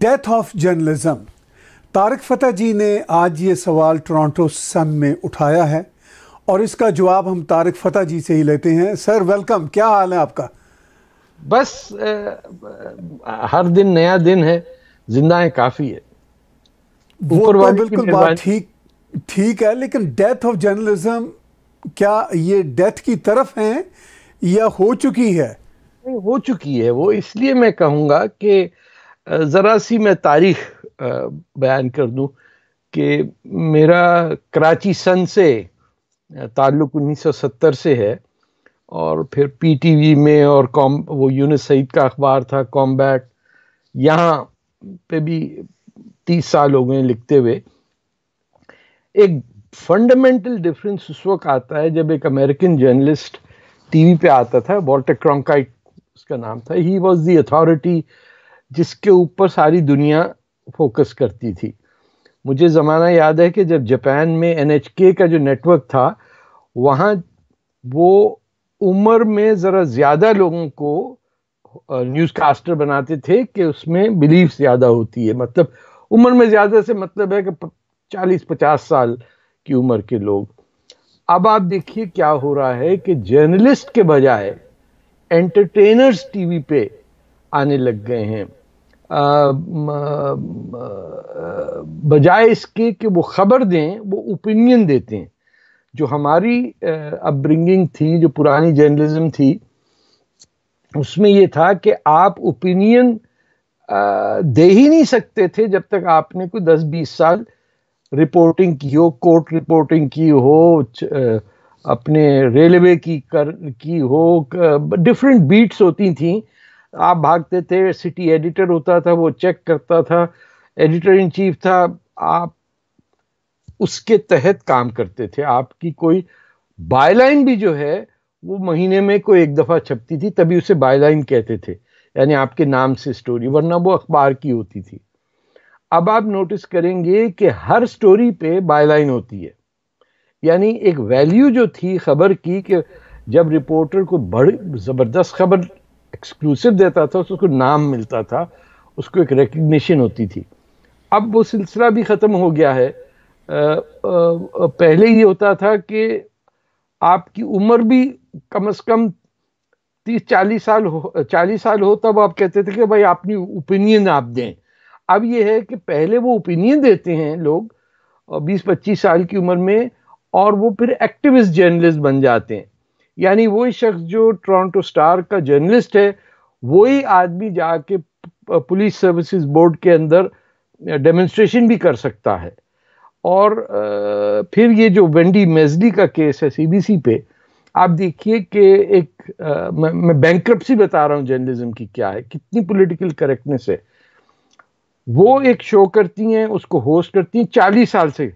Death of journalism Tarek Fatah ji ने आज ये सवाल टोरंटो सन में उठाया है और इसका जवाब हम तारक फतेह जी से ही लेते हैं सर वेलकम क्या हाल है आपका बस आ, हर दिन नया दिन है जिंदा है काफ़ी है वो तो बिल्कुल बात ठीक ठीक है लेकिन डेथ ऑफ जर्नलिज्म क्या ये डेथ की तरफ है या हो चुकी है नहीं हो चुकी है वो इसलिए मैं कहूंगा कि ज़रा सी मैं तारीख बयान कर दूं कि मेरा कराची सन से ताल्लुक़ 1970 से है और फिर पीटीवी में और कॉम वो यूनिस सईद का अखबार था कॉम्बैट यहाँ पे भी तीस साल हो गए लिखते हुए एक फंडामेंटल डिफरेंस उस वक्त आता है जब एक अमेरिकन जर्नलिस्ट टीवी पे आता था वॉल्टर क्रॉन्काइट उसका नाम था ही वॉज दी अथॉरिटी जिसके ऊपर सारी दुनिया फोकस करती थी मुझे ज़माना याद है कि जब जापान में एन का जो नेटवर्क था वहाँ वो उम्र में ज़रा ज़्यादा लोगों को न्यूज़ कास्टर बनाते थे कि उसमें बिलीव ज़्यादा होती है मतलब उम्र में ज़्यादा से मतलब है कि चालीस पचास साल की उम्र के लोग अब आप देखिए क्या हो रहा है कि जर्नलिस्ट के बजाय एंटरटेनर्स टीवी पे आने लग गए हैं बजाय इसके कि वो खबर दें वो ओपिनियन देते हैं जो हमारी अपब्रिंगिंग थी जो पुरानी जर्नलिज्म थी उसमें ये था कि आप ओपिनियन दे ही नहीं सकते थे जब तक आपने कोई दस बीस साल रिपोर्टिंग की हो कोर्ट रिपोर्टिंग की हो अपने रेलवे की कर की हो डिफरेंट बीट्स होती थी आप भागते थे सिटी एडिटर होता था वो चेक करता था एडिटर इन चीफ था आप उसके तहत काम करते थे आपकी कोई बायलाइन भी जो है वो महीने में कोई एक दफ़ा छपती थी तभी उसे बायलाइन कहते थे यानी आपके नाम से स्टोरी वरना वो अखबार की होती थी अब आप नोटिस करेंगे कि हर स्टोरी पे बायलाइन होती है यानी एक वैल्यू जो थी खबर की कि जब रिपोर्टर को बड़ी ज़बरदस्त खबर एक्सक्लूसिव देता था उसको नाम मिलता था उसको एक रिकग्निशन होती थी अब वो सिलसिला भी ख़त्म हो गया है आ, आ, पहले ये होता था कि आपकी उम्र भी कम से कम तीस चालीस साल हो चालीस साल हो तब आप कहते थे कि भाई अपनी ओपिनियन आप दें अब ये है कि पहले वो ओपिनियन देते हैं लोग बीस पच्चीस साल की उम्र में और वो फिर एक्टिविस्ट जर्नलिस्ट बन जाते हैं यानी वही शख्स जो टोरंटो स्टार का जर्नलिस्ट है वही आदमी जाके पुलिस सर्विसेज बोर्ड के अंदर डेमोन्स्ट्रेशन भी कर सकता है और फिर ये जो वेंडी मेजली का केस है सीबीसी पे आप देखिए कि एक आ, मैं, मैं बैंक्रप्सी बता रहा हूँ जर्नलिज्म की क्या है कितनी पॉलिटिकल करेक्टनेस है वो एक शो करती हैं उसको होस्ट करती हैं चालीस साल से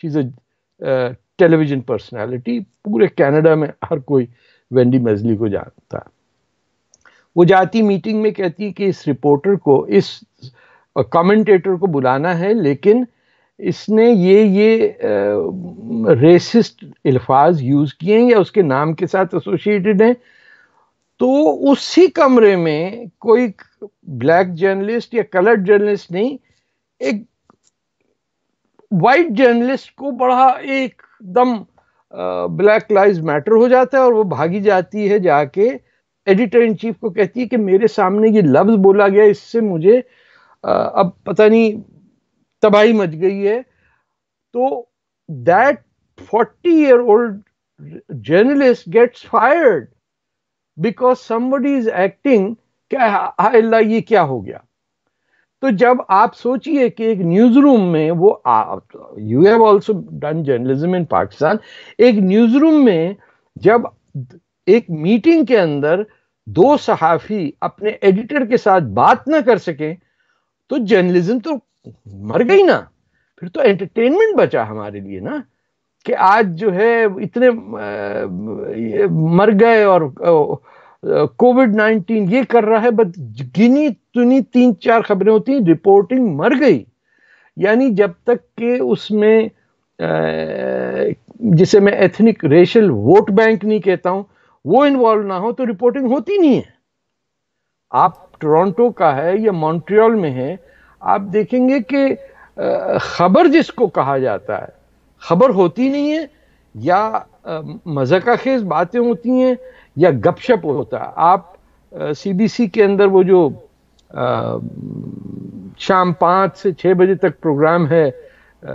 she is a television personality पूरे कनाडा में हर कोई वेंडी मेजली को जानता है वो जाती मीटिंग में कहती है कि इस रिपोर्टर को इस कमेंटेटर को बुलाना है लेकिन इसने ये ये रेसिस्ट अल्फाज यूज़ किए हैं या उसके नाम के साथ एसोसिएटेड हैं तो उसी कमरे में कोई ब्लैक जर्नलिस्ट या कलर्ड जर्नलिस्ट नहीं एक वाइट जर्नलिस्ट को बड़ा एक एकदम ब्लैक लाइव मैटर हो जाता है और वो भागी जाती है जाके एडिटर इन चीफ को कहती है कि मेरे सामने ये लफ्ज़ बोला गया इससे मुझे आ, अब पता नहीं तबाही मच गई है तो that forty year old journalist gets fired because somebody is acting क्या ये क्या हो गया तो जब आप सोचिए कि एक न्यूज रूम में वो you have also done journalism in Pakistan एक न्यूज रूम में जब एक मीटिंग के अंदर दो सहाफी अपने एडिटर के साथ बात ना कर सके तो जर्नलिज्म तो मर गई ना फिर तो एंटरटेनमेंट बचा हमारे लिए ना कि आज जो है इतने आ, मर गए और कोविड नाइन्टीन ये कर रहा है बट गिनी तुनी तीन चार खबरें होती रिपोर्टिंग मर गई यानी जब तक के उसमें जिसे मैं एथनिक रेशल वोट बैंक नहीं कहता हूं वो इन्वॉल्व ना हो तो रिपोर्टिंग होती नहीं है आप टोरंटो का है या मॉन्ट्रियल में है आप देखेंगे कि खबर जिसको कहा जाता है खबर होती नहीं है या मजाक खेज बातें होती हैं या गपशप होता आप सीबीसी के अंदर वो जो आ, शाम पाँच से छः बजे तक प्रोग्राम है आ,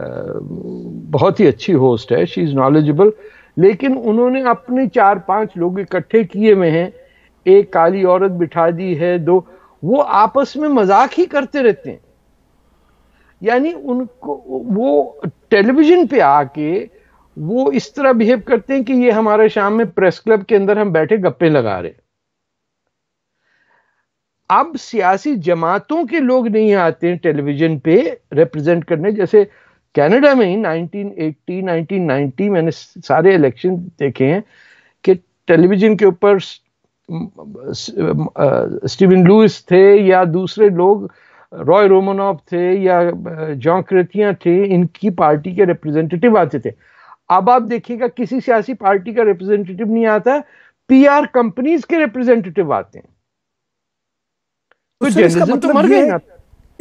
बहुत ही अच्छी होस्ट है शी इज़ नॉलेजेबल लेकिन उन्होंने अपने चार पांच लोग इकट्ठे किए हुए हैं एक काली औरत बिठा दी है दो वो आपस में मजाक ही करते रहते हैं यानी उनको वो टेलीविजन पे आके वो इस तरह बिहेव करते हैं कि ये हमारे शाम में प्रेस क्लब के अंदर हम बैठे गप्पे लगा रहे अब सियासी जमातों के लोग नहीं आते हैं टेलीविजन पे रिप्रेजेंट करने जैसे कनाडा में ही 1980 1990 मैंने सारे इलेक्शन देखे हैं कि टेलीविजन के ऊपर स्टीवन लुइस थे या दूसरे लोग रॉय रोमनॉफ थे या जॉन थे इनकी पार्टी के रिप्रेजेंटेटिव आते थे अब आप देखिएगा किसी सियासी पार्टी का रिप्रेजेंटेटिव नहीं आता पीआर कंपनीज के रिप्रेजेंटेटिव आते हैं तो, तो इसका तो मतलब मर गए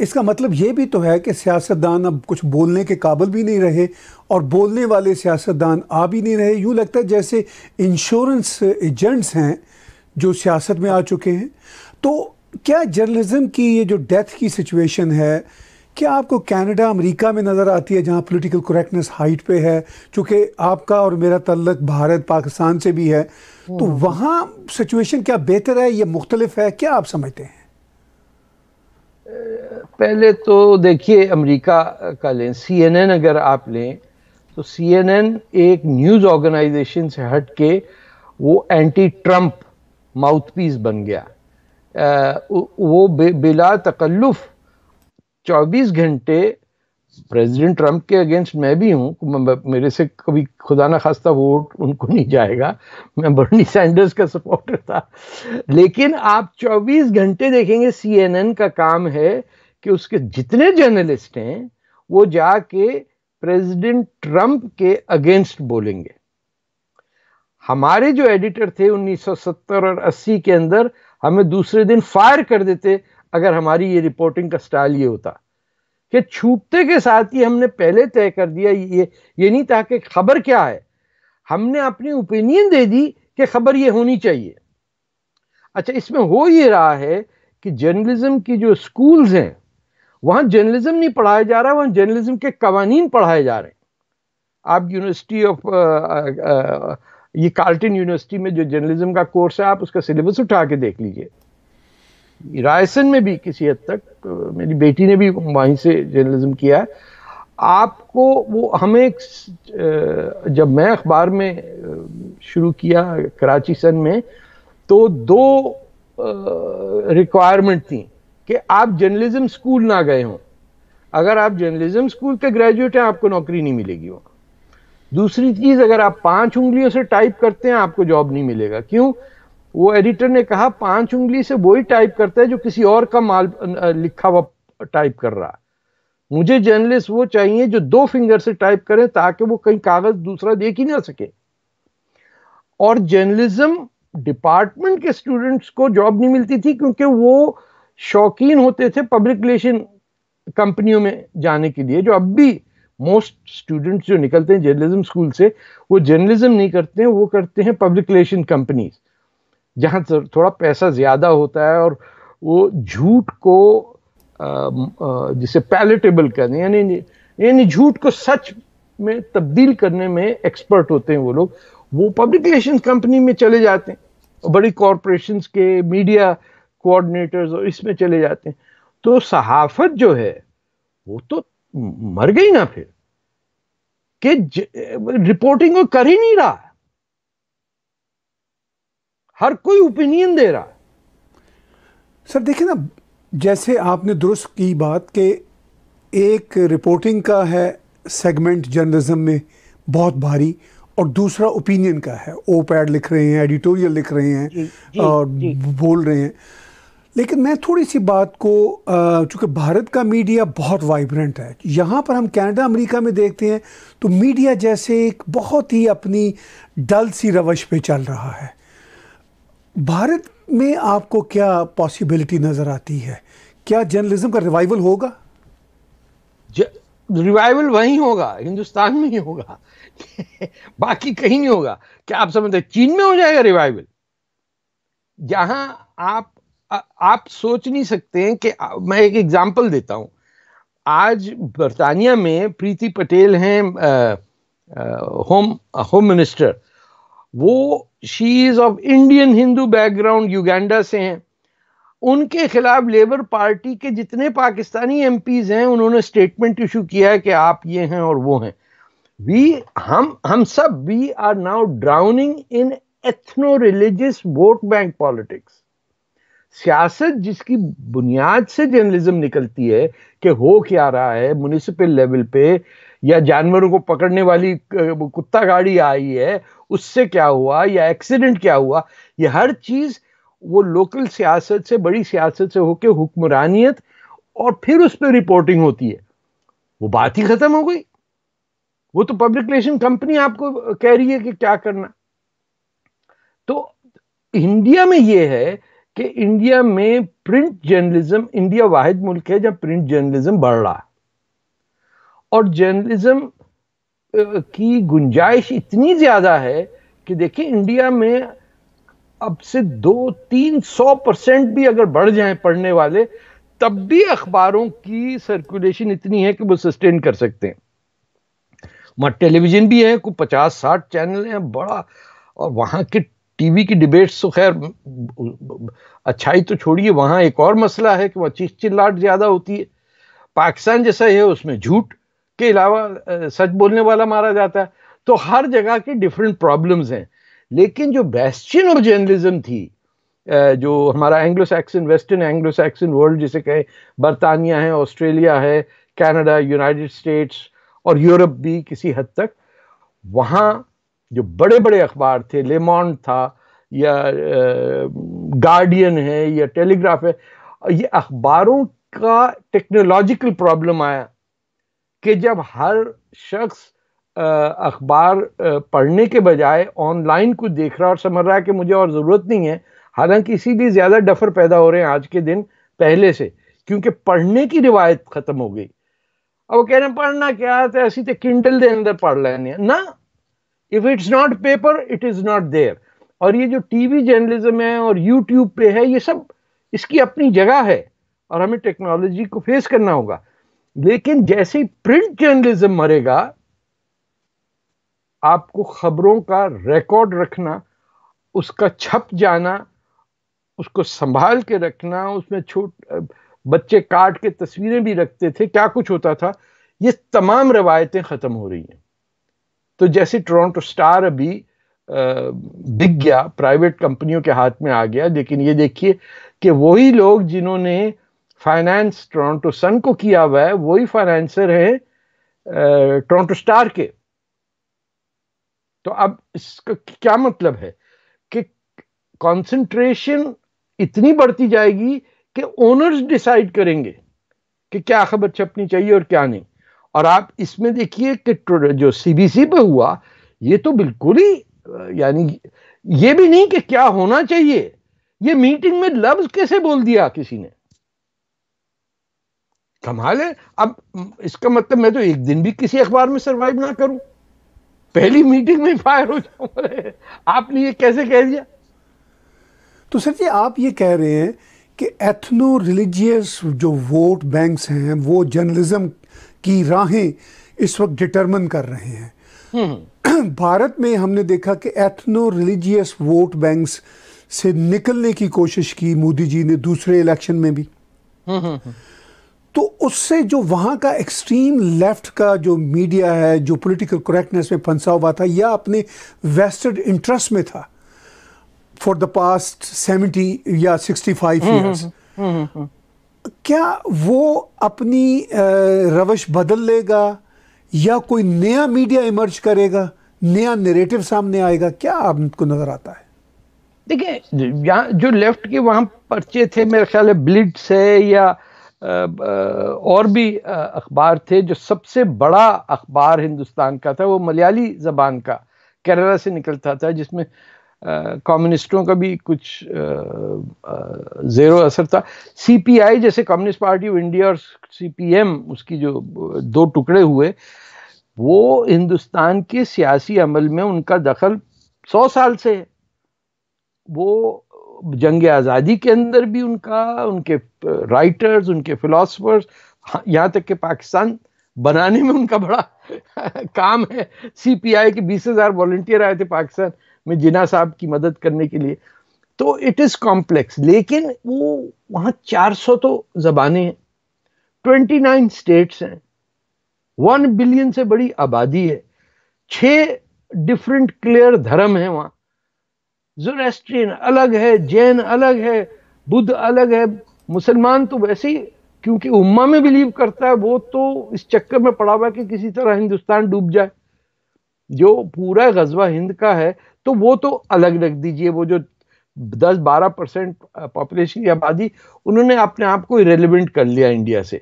इसका मतलब ये भी तो है कि सियासतदान अब कुछ बोलने के काबिल भी नहीं रहे और बोलने वाले सियासतदान आ भी नहीं रहे यूँ लगता है जैसे इंश्योरेंस एजेंट्स हैं जो सियासत में आ चुके हैं तो क्या जर्नलिज्म की ये जो डेथ की सिचुएशन है क्या आपको कनाडा अमेरिका में नज़र आती है जहाँ पॉलिटिकल करेक्टनेस हाइट पे है चूँकि आपका और मेरा तल्लक भारत पाकिस्तान से भी है तो वहाँ सिचुएशन क्या बेहतर है या मुख्तलिफ है क्या आप समझते हैं पहले तो देखिए अमेरिका का लें सी एन एन अगर आप लें तो सी एन एन एक न्यूज़ ऑर्गेनाइजेशन से हट के वो एंटी ट्रम्प माउथपीस बन गया आ, वो बिला तकल्लुफ़ 24 घंटे प्रेसिडेंट ट्रंप के अगेंस्ट मैं भी हूँ मेरे से कभी खुदा ना खास्ता वोट उनको नहीं जाएगा मैं बर्नी सैंडर्स का सपोर्टर था लेकिन आप 24 घंटे देखेंगे सीएनएन का काम है कि उसके जितने जर्नलिस्ट हैं वो जाके प्रेसिडेंट ट्रंप के अगेंस्ट बोलेंगे हमारे जो एडिटर थे 1970 और 80 के अंदर हमें दूसरे दिन फायर कर देते अगर हमारी ये रिपोर्टिंग का स्टाइल ये होता कि छूटते के साथ ही हमने पहले तय कर दिया ये ये नहीं था कि खबर क्या है हमने अपनी ओपिनियन दे दी कि खबर ये होनी चाहिए अच्छा इसमें हो ये रहा है कि जर्नलिज्म की जो स्कूल्स हैं वहां जर्नलिज्म नहीं पढ़ाया जा रहा वहां जर्नलिज्म के कवानीन पढ़ाए जा रहे हैं आप यूनिवर्सिटी ऑफ ये कार्टिन यूनिवर्सिटी में जो जर्नलिज्म का कोर्स है आप उसका सिलेबस उठा के देख लीजिए रायसन में भी किसी हद तक मेरी बेटी ने भी वहीं से जर्नलिज्म किया है आपको वो हमें जब मैं अखबार में शुरू किया कराची सन में तो दो रिक्वायरमेंट थी कि आप जर्नलिज्म स्कूल ना गए हों अगर आप जर्नलिज्म स्कूल के ग्रेजुएट हैं आपको नौकरी नहीं मिलेगी वहाँ दूसरी चीज़ अगर आप पांच उंगलियों से टाइप करते हैं आपको जॉब नहीं मिलेगा क्यों वो एडिटर ने कहा पांच उंगली से वही टाइप करता है जो किसी और का माल लिखा हुआ टाइप कर रहा है मुझे जर्नलिस्ट वो चाहिए जो दो फिंगर से टाइप करें ताकि वो कहीं कागज दूसरा देख ही ना सके और जर्नलिज्म डिपार्टमेंट के स्टूडेंट्स को जॉब नहीं मिलती थी क्योंकि वो शौकीन होते थे पब्लिक रिलेशन कंपनियों में जाने के लिए जो अब भी मोस्ट स्टूडेंट्स जो निकलते हैं जर्नलिज्म स्कूल से वो जर्नलिज्म नहीं करते हैं वो करते हैं पब्लिक रिलेशन कंपनीज जहाँ थोड़ा पैसा ज़्यादा होता है और वो झूठ को जिसे पैलेटेबल करने यानी यानी झूठ को सच में तब्दील करने में एक्सपर्ट होते हैं वो लोग वो पब्लिक रिलेशन कंपनी में चले जाते हैं और बड़ी कॉरपोरेशन के मीडिया कोऑर्डिनेटर्स और इसमें चले जाते हैं तो सहाफत जो है वो तो मर गई ना फिर कि रिपोर्टिंग वो कर ही नहीं रहा हर कोई ओपिनियन दे रहा है सर देखिए ना जैसे आपने दुरुस्त की बात कि एक रिपोर्टिंग का है सेगमेंट जर्नलिज्म में बहुत भारी और दूसरा ओपिनियन का है ओ पैड लिख रहे हैं एडिटोरियल लिख रहे हैं जी, जी, और जी. बोल रहे हैं लेकिन मैं थोड़ी सी बात को चूंकि भारत का मीडिया बहुत वाइब्रेंट है यहाँ पर हम कनाडा अमेरिका में देखते हैं तो मीडिया जैसे एक बहुत ही अपनी डल सी रवश पे चल रहा है भारत में आपको क्या पॉसिबिलिटी नज़र आती है क्या जर्नलिज्म का रिवाइवल होगा रिवाइवल वहीं होगा हिंदुस्तान में ही होगा बाकी कहीं नहीं होगा क्या आप समझते चीन में हो जाएगा रिवाइवल जहां आप आ, आप सोच नहीं सकते हैं कि मैं एक एग्जांपल देता हूं आज बर्तानिया में प्रीति पटेल हैं होम होम मिनिस्टर वो she is of Indian Hindu background Uganda से हैं उनके खिलाफ लेबर पार्टी के जितने पाकिस्तानी एम हैं उन्होंने स्टेटमेंट इशू किया है कि आप ये हैं और वो हैं वी हम हम सब we are now drowning in ethno religious vote bank politics सियासत जिसकी बुनियाद से जर्नलिज्म निकलती है कि हो क्या रहा है म्यूनिसिपल लेवल पे या जानवरों को पकड़ने वाली कुत्ता गाड़ी आई है उससे क्या हुआ या एक्सीडेंट क्या हुआ ये हर चीज वो लोकल सियासत से बड़ी सियासत से होके हुक्मरानियत और फिर उस पर रिपोर्टिंग होती है वो बात ही खत्म हो गई वो तो पब्लिक रिलेशन कंपनी आपको कह रही है कि क्या करना तो इंडिया में ये है कि इंडिया में प्रिंट जर्नलिज्म इंडिया वाहिद मुल्क है जब प्रिंट जर्नलिज्म बढ़ रहा है और जर्नलिज्म की गुंजाइश इतनी ज्यादा है कि देखिए इंडिया में अब से दो तीन सौ परसेंट भी अगर बढ़ जाए पढ़ने वाले तब भी अखबारों की सर्कुलेशन इतनी है कि वो सस्टेन कर सकते हैं वहाँ टेलीविजन भी है कुछ पचास साठ चैनल हैं बड़ा और वहाँ के टीवी की डिबेट्स तो खैर अच्छाई तो छोड़िए वहाँ एक और मसला है कि वह चीख चिल्लाट ज़्यादा होती है पाकिस्तान जैसा है उसमें झूठ के अलावा सच बोलने वाला मारा जाता है तो हर जगह की डिफरेंट प्रॉब्लम्स हैं लेकिन जो बेस्टिन ऑफ जर्नलिज्म थी जो हमारा Anglo Saxon western Anglo Saxon world जिसे कहें बरतानिया है ऑस्ट्रेलिया है कनाडा यूनाइटेड स्टेट्स और यूरोप भी किसी हद तक वहाँ जो बड़े बड़े अखबार थे लेमॉन था या गार्डियन है या टेलीग्राफ है ये अखबारों का टेक्नोलॉजिकल प्रॉब्लम आया कि जब हर शख्स अखबार पढ़ने के बजाय ऑनलाइन कुछ देख रहा और समझ रहा है कि मुझे और ज़रूरत नहीं है हालांकि इसीलिए ज़्यादा डफर पैदा हो रहे हैं आज के दिन पहले से क्योंकि पढ़ने की रिवायत ख़त्म हो गई अब वो कह रहे हैं पढ़ना क्या है तो ऐसी तो किंडल के अंदर पढ़ लेने ना if it's not paper it is not there और ये जो टीवी जर्नलिज्म है और यूट्यूब पे है ये सब इसकी अपनी जगह है और हमें टेक्नोलॉजी को फेस करना होगा लेकिन जैसे ही प्रिंट जर्नलिज्म मरेगा आपको खबरों का रिकॉर्ड रखना उसका छप जाना उसको संभाल के रखना उसमें छोट बच्चे काट के तस्वीरें भी रखते थे क्या कुछ होता था ये तमाम रवायतें ख़त्म हो रही हैं तो जैसे टोरंटो स्टार अभी बिक गया प्राइवेट कंपनियों के हाथ में आ गया लेकिन ये देखिए कि वही लोग जिन्होंने फाइनेंस टोरंटो सन को किया हुआ है वही फाइनेंसर है टोरंटो स्टार के तो अब इसका क्या मतलब है कि कंसंट्रेशन इतनी बढ़ती जाएगी कि ओनर्स डिसाइड करेंगे कि क्या खबर छपनी चाहिए और क्या नहीं और आप इसमें देखिए कि जो सीबीसी पे हुआ ये तो बिल्कुल ही यानी ये भी नहीं कि क्या होना चाहिए ये मीटिंग में लफ्ज कैसे बोल दिया किसी ने कमाल है अब इसका मतलब मैं तो एक दिन भी किसी अखबार में सरवाइव ना करूं पहली मीटिंग में फायर हो जाऊं आपने ये कैसे कह दिया तो सर जी आप ये कह रहे हैं कि एथनो रिलीजियस जो वोट बैंक्स हैं वो जर्नलिज्म की राहें इस वक्त डिटरमिन कर रहे हैं हम्म। भारत में हमने देखा कि एथनो रिलीजियस वोट बैंक्स से निकलने की कोशिश की मोदी जी ने दूसरे इलेक्शन में भी हम्म, हम्म, तो उससे जो वहाँ का एक्सट्रीम लेफ्ट का जो मीडिया है जो पॉलिटिकल करेक्टनेस में फंसा हुआ था या अपने वेस्टेड इंटरेस्ट में था फॉर द पास्ट सेवेंटी या सिक्सटी फाइव ईयर्स क्या वो अपनी रवश बदल लेगा या कोई नया मीडिया इमर्ज करेगा नया नेरेटिव सामने आएगा क्या आपको नज़र आता है देखिए यहाँ जो लेफ्ट के वहाँ पर्चे थे मेरे ख्याल है ब्लिट्स है या और भी अखबार थे जो सबसे बड़ा अखबार हिंदुस्तान का था वो मलयाली ज़बान का केरला से निकलता था जिसमें कम्युनिस्टों का भी कुछ ज़ेरो असर था सीपीआई जैसे कम्युनिस्ट पार्टी ऑफ इंडिया और सीपीएम उसकी जो दो टुकड़े हुए वो हिंदुस्तान के सियासी अमल में उनका दखल सौ साल से वो जंग आज़ादी के अंदर भी उनका उनके राइटर्स उनके फिलोसफर्स हाँ, यहाँ तक कि पाकिस्तान बनाने में उनका बड़ा काम है सीपीआई के बीस हज़ार वॉल्टियर आए थे पाकिस्तान में जिना साहब की मदद करने के लिए तो इट इज़ कॉम्प्लेक्स लेकिन वो वहाँ 400 तो जबाने हैं 29 स्टेट्स हैं वन बिलियन से बड़ी आबादी है छः डिफरेंट क्लियर धर्म हैं वहाँ जोरेस्ट्रियन अलग है जैन अलग है बुद्ध अलग है मुसलमान तो वैसे ही क्योंकि उम्मा में बिलीव करता है वो तो इस चक्कर में पड़ा हुआ है कि किसी तरह हिंदुस्तान डूब जाए जो पूरा गजवा हिंद का है तो वो तो अलग रख दीजिए वो जो 10-12 परसेंट पॉपुलेशन की आबादी उन्होंने अपने आप को रेलिवेंट कर लिया इंडिया से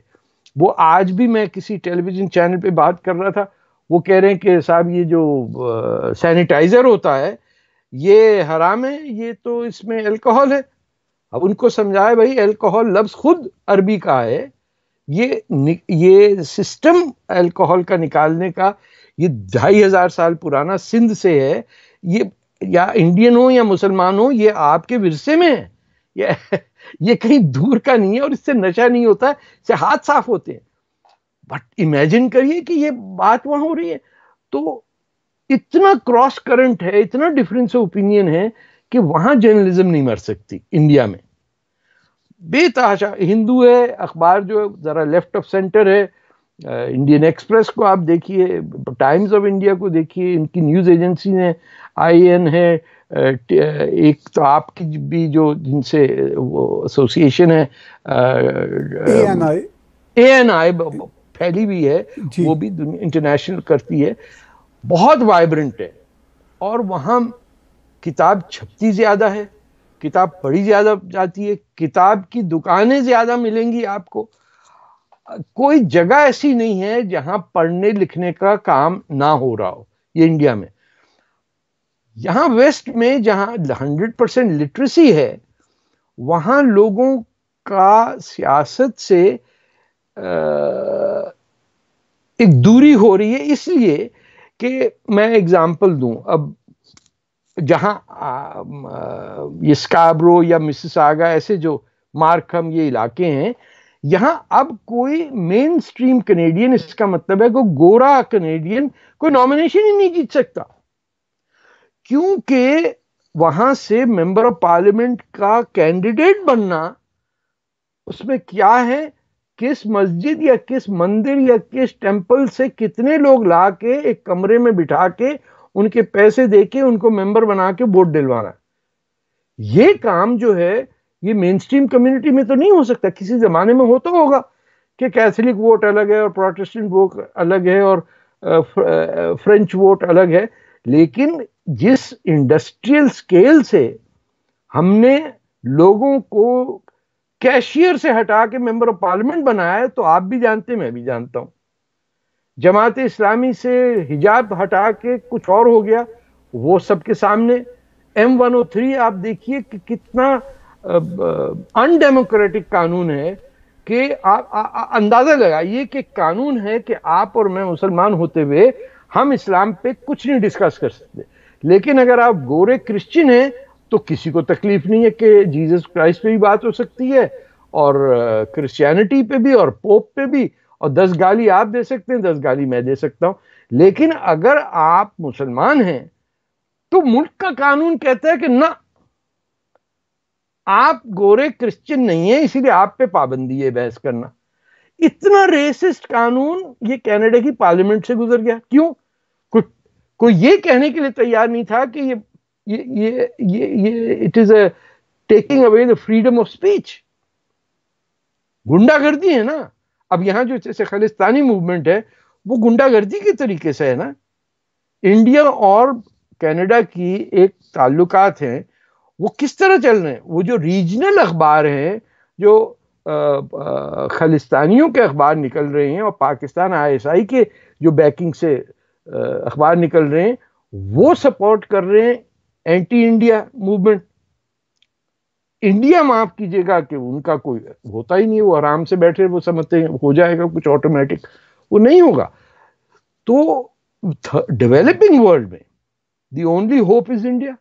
वो आज भी मैं किसी टेलीविजन चैनल पे बात कर रहा था वो कह रहे हैं कि साहब ये जो सैनिटाइजर होता है ये हराम है ये तो इसमें अल्कोहल है अब उनको समझाए भाई अल्कोहल लफ्ज खुद अरबी का है ये ये सिस्टम अल्कोहल का निकालने का ये ढाई हजार साल पुराना सिंध से है ये या इंडियन हो या मुसलमान हो ये आपके विरसे में है ये ये कहीं दूर का नहीं है और इससे नशा नहीं होता इससे हाथ साफ होते हैं बट इमेजिन करिए कि ये बात वहां हो रही है तो इतना क्रॉस करंट है इतना डिफरेंस ऑफ ओपिनियन है कि वहां जर्नलिज्म नहीं मर सकती इंडिया में बेतहाशा हिंदू है अखबार जो ज़रा लेफ्ट ऑफ सेंटर है इंडियन एक्सप्रेस को आप देखिए टाइम्स ऑफ इंडिया को देखिए इनकी न्यूज़ एजेंसी ने आई एन है एक तो आपकी भी जो जिनसे वो एसोसिएशन है ए एन आई फैली हुई है वो भी इंटरनेशनल करती है बहुत वाइब्रेंट है और वहाँ किताब छपती ज़्यादा है किताब पढ़ी ज़्यादा जाती है किताब की दुकानें ज़्यादा मिलेंगी आपको कोई जगह ऐसी नहीं है जहां पढ़ने लिखने का काम ना हो रहा हो ये इंडिया में यहाँ वेस्ट में जहाँ हंड्रेड परसेंट लिटरेसी है वहाँ लोगों का सियासत से एक दूरी हो रही है इसलिए कि मैं एग्जाम्पल दूं अब जहां ये स्काब्रो या आगा ऐसे जो मार्कम ये इलाके हैं यहां अब कोई मेन स्ट्रीम कनेडियन इसका मतलब है कोई गोरा कनेडियन कोई नॉमिनेशन ही नहीं जीत सकता क्योंकि वहां से मेंबर ऑफ पार्लियामेंट का कैंडिडेट बनना उसमें क्या है किस मस्जिद या किस मंदिर या किस टेम्पल से कितने लोग ला के एक कमरे में बिठा के उनके पैसे दे के उनको मेंबर बना के वोट दिलवाना ये काम जो है ये मेन स्ट्रीम कम्युनिटी में तो नहीं हो सकता किसी जमाने में हो तो होगा कि कैथलिक वोट अलग है और प्रोटेस्टेंट वोट अलग है और फ्रेंच वोट अलग है लेकिन जिस इंडस्ट्रियल स्केल से हमने लोगों को कैशियर से हटा के मेंबर ऑफ पार्लियामेंट बनाया है तो आप भी जानते मैं भी जानता हूं जमात इस्लामी से हिजाब हटा के कुछ और हो गया वो सबके सामने एम वन ओ थ्री आप देखिए कि कितना अनडेमोक्रेटिक कानून है कि आप अंदाजा लगाइए कि कानून है कि आप और मैं मुसलमान होते हुए हम इस्लाम पे कुछ नहीं डिस्कस कर सकते लेकिन अगर आप गोरे क्रिश्चियन हैं तो किसी को तकलीफ नहीं है कि जीसस क्राइस्ट पे भी बात हो सकती है और क्रिश्चियनिटी पे भी और पोप पे भी और दस गाली आप दे सकते हैं दस गाली मैं दे सकता हूं लेकिन अगर आप मुसलमान हैं तो मुल्क का कानून कहता है कि ना आप गोरे क्रिश्चियन नहीं है इसीलिए आप पे पाबंदी है बहस करना इतना रेसिस्ट कानून ये कनाडा की पार्लियामेंट से गुजर गया क्यों कोई को ये कहने के लिए तैयार नहीं था कि ये ये ये ये ये it is a taking away the freedom of speech गुंडागर्दी है ना अब यहां जो जैसे खालिस्तानी मूवमेंट है वो गुंडागर्दी के तरीके से है ना इंडिया और कनाडा की एक ताल्लुकात हैं वो किस तरह चल रहे हैं वो जो रीजनल अखबार हैं जो खालिस्तानियों के अखबार निकल रहे हैं और पाकिस्तान आईएसआई के जो बैकिंग से अखबार निकल रहे हैं वो सपोर्ट कर रहे हैं एंटी इंडिया मूवमेंट इंडिया माफ कीजिएगा कि उनका कोई होता ही नहीं वो आराम से बैठे वो समझते हैं हो जाएगा कुछ ऑटोमेटिक वो नहीं होगा तो डेवलपिंग वर्ल्ड में the only hope is India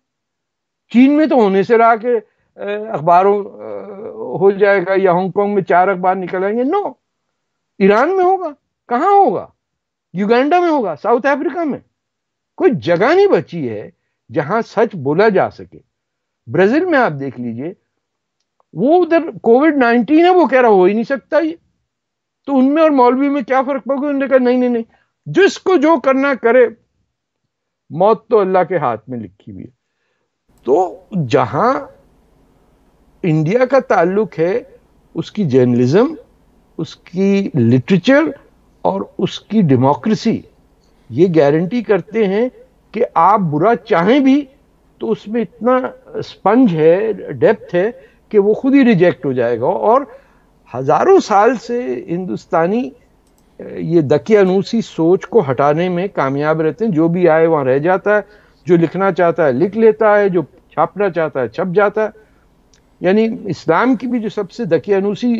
चीन में तो होने से रहा के अखबारों हो जाएगा या हांगकॉन्ग में चार अखबार निकल आएंगे नो ईरान में होगा कहाँ होगा युगांडा में होगा साउथ अफ्रीका में कोई जगह नहीं बची है जहां सच बोला जा सके ब्राजील में आप देख लीजिए वो उधर कोविड नाइनटीन है वो कह रहा हो ही नहीं सकता ये तो उनमें और मौलवी में क्या फर्क पड़ेगा उन्होंने कहा नहीं नहीं नहीं जिसको जो करना करे मौत तो अल्लाह के हाथ में लिखी हुई है तो जहां इंडिया का ताल्लुक है उसकी जर्नलिज्म उसकी लिटरेचर और उसकी डेमोक्रेसी ये गारंटी करते हैं कि आप बुरा चाहें भी तो उसमें इतना स्पंज है डेप्थ है कि वो खुद ही रिजेक्ट हो जाएगा और हजारों साल से हिंदुस्तानी ये दकियानूसी सोच को हटाने में कामयाब रहते हैं जो भी आए वहाँ रह जाता है जो लिखना चाहता है लिख लेता है जो छापना चाहता है छप जाता है यानी इस्लाम की भी जो सबसे दकियानूसी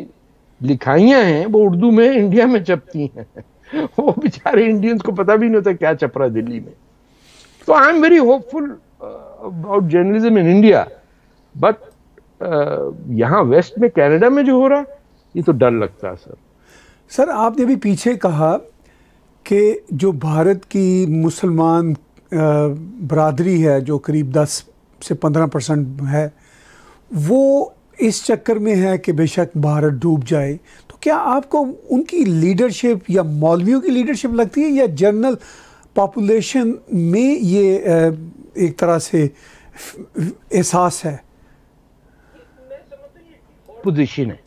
लिखाइयाँ हैं वो उर्दू में इंडिया में छपती हैं वो बेचारे इंडियंस को पता भी नहीं होता क्या छप रहा दिल्ली में So तो I am very hopeful uh, about journalism in India. But uh, यहाँ वेस्ट में कनाडा में जो हो रहा है ये तो डर लगता है सर सर आपने भी पीछे कहा कि जो भारत की मुसलमान uh, बरदरी है जो करीब 10 से 15 परसेंट है वो इस चक्कर में है कि बेशक भारत डूब जाए तो क्या आपको उनकी लीडरशिप या मौलवियों की लीडरशिप लगती है या जर्नल पॉपुलेशन में ये एक तरह से एहसास है पोजिशन है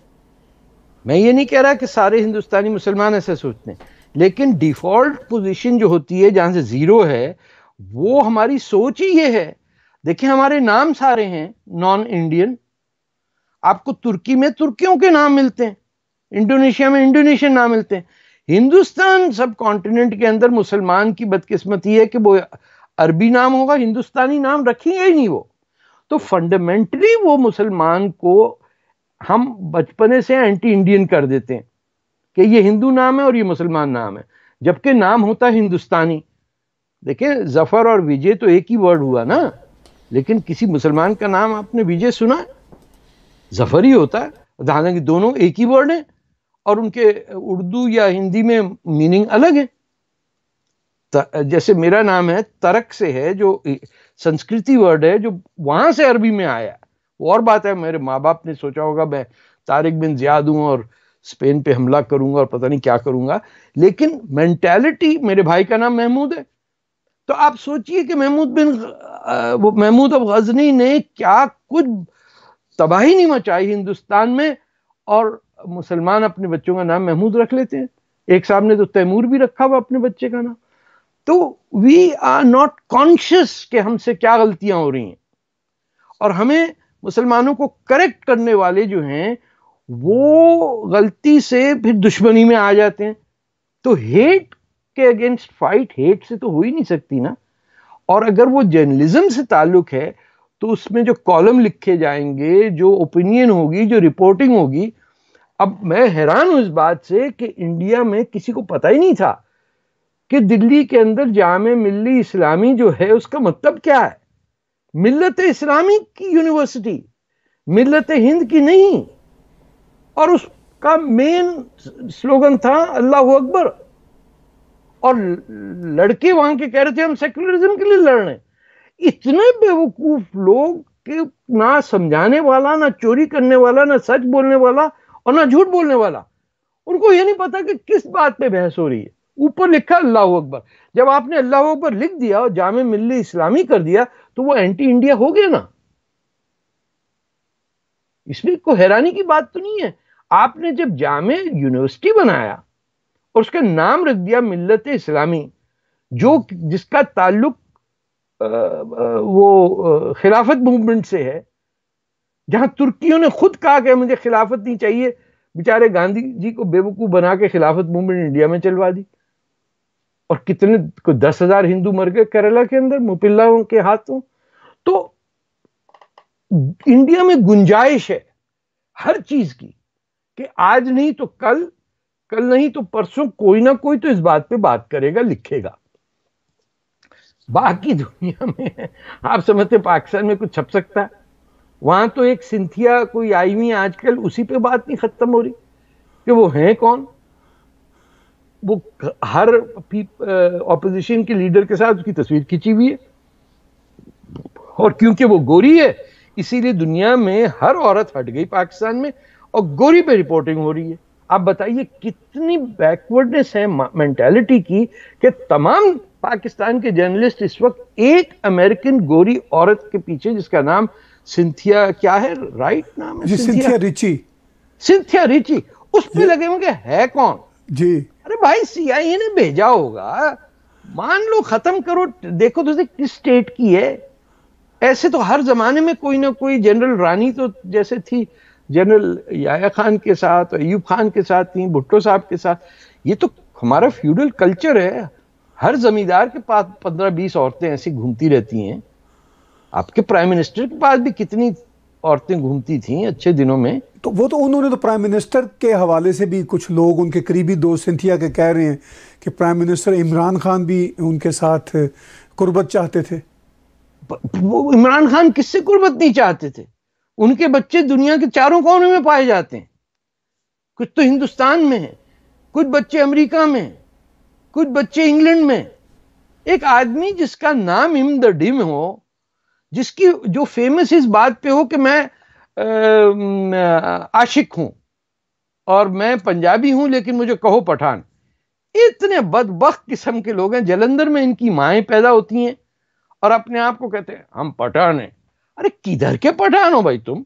मैं ये नहीं कह रहा कि सारे हिंदुस्तानी मुसलमान ऐसे सोचते हैं लेकिन डिफ़ॉल्ट पोजीशन जो होती है जहां से ज़ीरो है वो हमारी सोच ही ये है देखिए हमारे नाम सारे हैं नॉन इंडियन आपको तुर्की में तुर्कियों के नाम मिलते हैं इंडोनेशिया में इंडोनेशियन नाम मिलते हैं हिंदुस्तान सब कॉन्टिनेंट के अंदर मुसलमान की बदकिस्मती है कि वो अरबी नाम होगा हिंदुस्तानी नाम रखेंगे ही नहीं वो तो फंडामेंटली वो मुसलमान को हम बचपने से एंटी इंडियन कर देते हैं कि ये हिंदू नाम है और ये मुसलमान नाम है जबकि नाम होता है हिंदुस्तानी देखिए जफर और विजय तो एक ही वर्ड हुआ ना लेकिन किसी मुसलमान का नाम आपने विजय सुना जफर ही होता है हालांकि दोनों एक ही वर्ड है और उनके उर्दू या हिंदी में मीनिंग अलग है जैसे मेरा नाम है तरक से है जो संस्कृति वर्ड है जो वहां से अरबी में आया वो और बात है मेरे माँ बाप ने सोचा होगा मैं तारिक बिन ज्याद हूं और स्पेन पे हमला करूंगा और पता नहीं क्या करूंगा लेकिन मेंटेलिटी मेरे भाई का नाम महमूद है तो आप सोचिए कि महमूद बिन वो महमूद अब गजनी ने क्या कुछ तबाही नहीं मचाई हिंदुस्तान में और मुसलमान अपने बच्चों का नाम महमूद रख लेते हैं एक साहब ने तो तैमूर भी रखा हुआ अपने बच्चे का नाम तो वी आर नॉट कॉन्शियस कि हमसे क्या गलतियां हो रही हैं और हमें मुसलमानों को करेक्ट करने वाले जो हैं वो गलती से फिर दुश्मनी में आ जाते हैं तो हेट के अगेंस्ट फाइट हेट से तो हो ही नहीं सकती ना और अगर वो जर्नलिज्म से ताल्लुक है तो उसमें जो कॉलम लिखे जाएंगे जो ओपिनियन होगी जो रिपोर्टिंग होगी अब मैं हैरान हूं इस बात से कि इंडिया में किसी को पता ही नहीं था कि दिल्ली के अंदर जाम मिल्ली इस्लामी जो है उसका मतलब क्या है मिलत इस्लामी की यूनिवर्सिटी मिलत हिंद की नहीं और उसका मेन स्लोगन था अल्लाह अकबर और लड़के वहां के कह रहे थे हम सेक्युलरिज्म के लिए लड़ रहे इतने बेवकूफ लोग के ना समझाने वाला ना चोरी करने वाला ना सच बोलने वाला और ना झूठ बोलने वाला उनको ये नहीं पता कि किस बात पे बहस हो रही है ऊपर लिखा अल्लाह अकबर जब आपने अल्लाह अकबर लिख दिया और जाम मिल्ली इस्लामी कर दिया तो वो एंटी इंडिया हो गया ना इसमें कोई हैरानी की बात तो नहीं है आपने जब जाम यूनिवर्सिटी बनाया और उसका नाम रख दिया मिलत इस्लामी जो जिसका ताल्लुक वो खिलाफत मूवमेंट से है जहां तुर्कियों ने खुद कहा कि मुझे खिलाफत नहीं चाहिए बेचारे गांधी जी को बेवकूफ़ बना के खिलाफत मूवमेंट इंडिया में चलवा दी और कितने को दस हजार हिंदू मर गए केरला के अंदर मुपिल्लाओं के हाथों तो इंडिया में गुंजाइश है हर चीज की कि आज नहीं तो कल कल नहीं तो परसों कोई ना कोई तो इस बात पे बात करेगा लिखेगा बाकी दुनिया में आप समझते पाकिस्तान में कुछ छप सकता है वहां तो एक सिंथिया कोई आई हुई है आजकल उसी पे बात नहीं खत्म हो रही कि वो हैं कौन वो हर ऑपोजिशन के लीडर के साथ उसकी तस्वीर खींची हुई है और क्योंकि वो गोरी है इसीलिए दुनिया में हर औरत हट गई पाकिस्तान में और गोरी पे रिपोर्टिंग हो रही है आप बताइए कितनी बैकवर्डनेस है मेंटेलिटी की कि तमाम पाकिस्तान के जर्नलिस्ट इस वक्त एक अमेरिकन गोरी औरत के पीछे जिसका नाम सिंथिया क्या है राइट नाम है सिंथिया रिची सिंथिया रिची उस पर लगे होंगे है कौन जी अरे भाई सीआईए ने भेजा होगा मान लो खत्म करो देखो तो किस स्टेट की है ऐसे तो हर जमाने में कोई ना कोई जनरल रानी तो जैसे थी जनरल याया खान के साथ अयूब खान के साथ थी भुट्टो साहब के साथ ये तो हमारा फ्यूडल कल्चर है हर जमींदार के पास पंद्रह बीस औरतें ऐसी घूमती रहती हैं आपके प्राइम मिनिस्टर के पास भी कितनी औरतें घूमती थी अच्छे दिनों में तो वो तो उन्होंने तो प्राइम मिनिस्टर के हवाले से भी कुछ लोग उनके करीबी दोस्त सिंथिया के कह रहे हैं कि प्राइम मिनिस्टर इमरान खान भी उनके साथ कुर्बत चाहते थे वो इमरान खान किससे कुर्बत नहीं चाहते थे उनके बच्चे दुनिया के चारों कोने में पाए जाते हैं कुछ तो हिंदुस्तान में है कुछ बच्चे अमरीका में हैं कुछ बच्चे इंग्लैंड में एक आदमी जिसका नाम इम द डिम हो जिसकी जो फेमस इस बात पे हो कि मैं आशिक हूं और मैं पंजाबी हूं लेकिन मुझे कहो पठान इतने बदबक किस्म के लोग हैं जलंधर में इनकी माए पैदा होती हैं और अपने आप को कहते हैं हम पठान हैं अरे किधर के पठान हो भाई तुम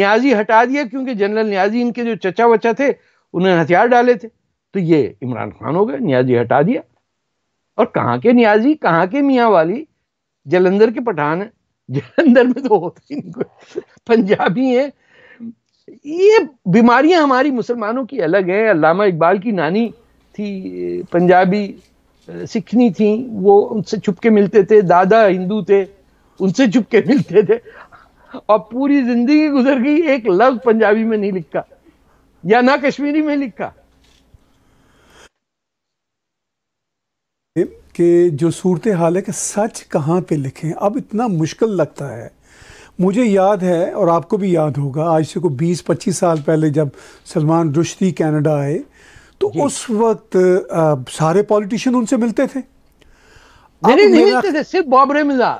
न्याजी हटा दिया क्योंकि जनरल न्याजी इनके जो चचा वचा थे उन्हें हथियार डाले थे तो ये इमरान खान हो गए न्याजी हटा दिया और कहाँ के न्याजी कहाँ के मियाँ वाली जलंधर के पठान है जलंधर में तो होते ही नहीं पंजाबी हैं ये बीमारियां हमारी मुसलमानों की अलग हैं अलामा इकबाल की नानी थी पंजाबी सिखनी थी वो उनसे छुप के मिलते थे दादा हिंदू थे उनसे छुप के मिलते थे और पूरी जिंदगी गुजर गई एक लफ्ज पंजाबी में नहीं लिखा या ना कश्मीरी में लिखा कि जो सूरत हाल है कि सच कहाँ पे लिखें अब इतना मुश्किल लगता है मुझे याद है और आपको भी याद होगा आज से कोई बीस पच्चीस साल पहले जब सलमान रुश्ती कनाडा आए तो उस वक्त आ, सारे पॉलिटिशियन उनसे मिलते थे नहीं, नहीं मिलते थे सिर्फ बॉबरे मिला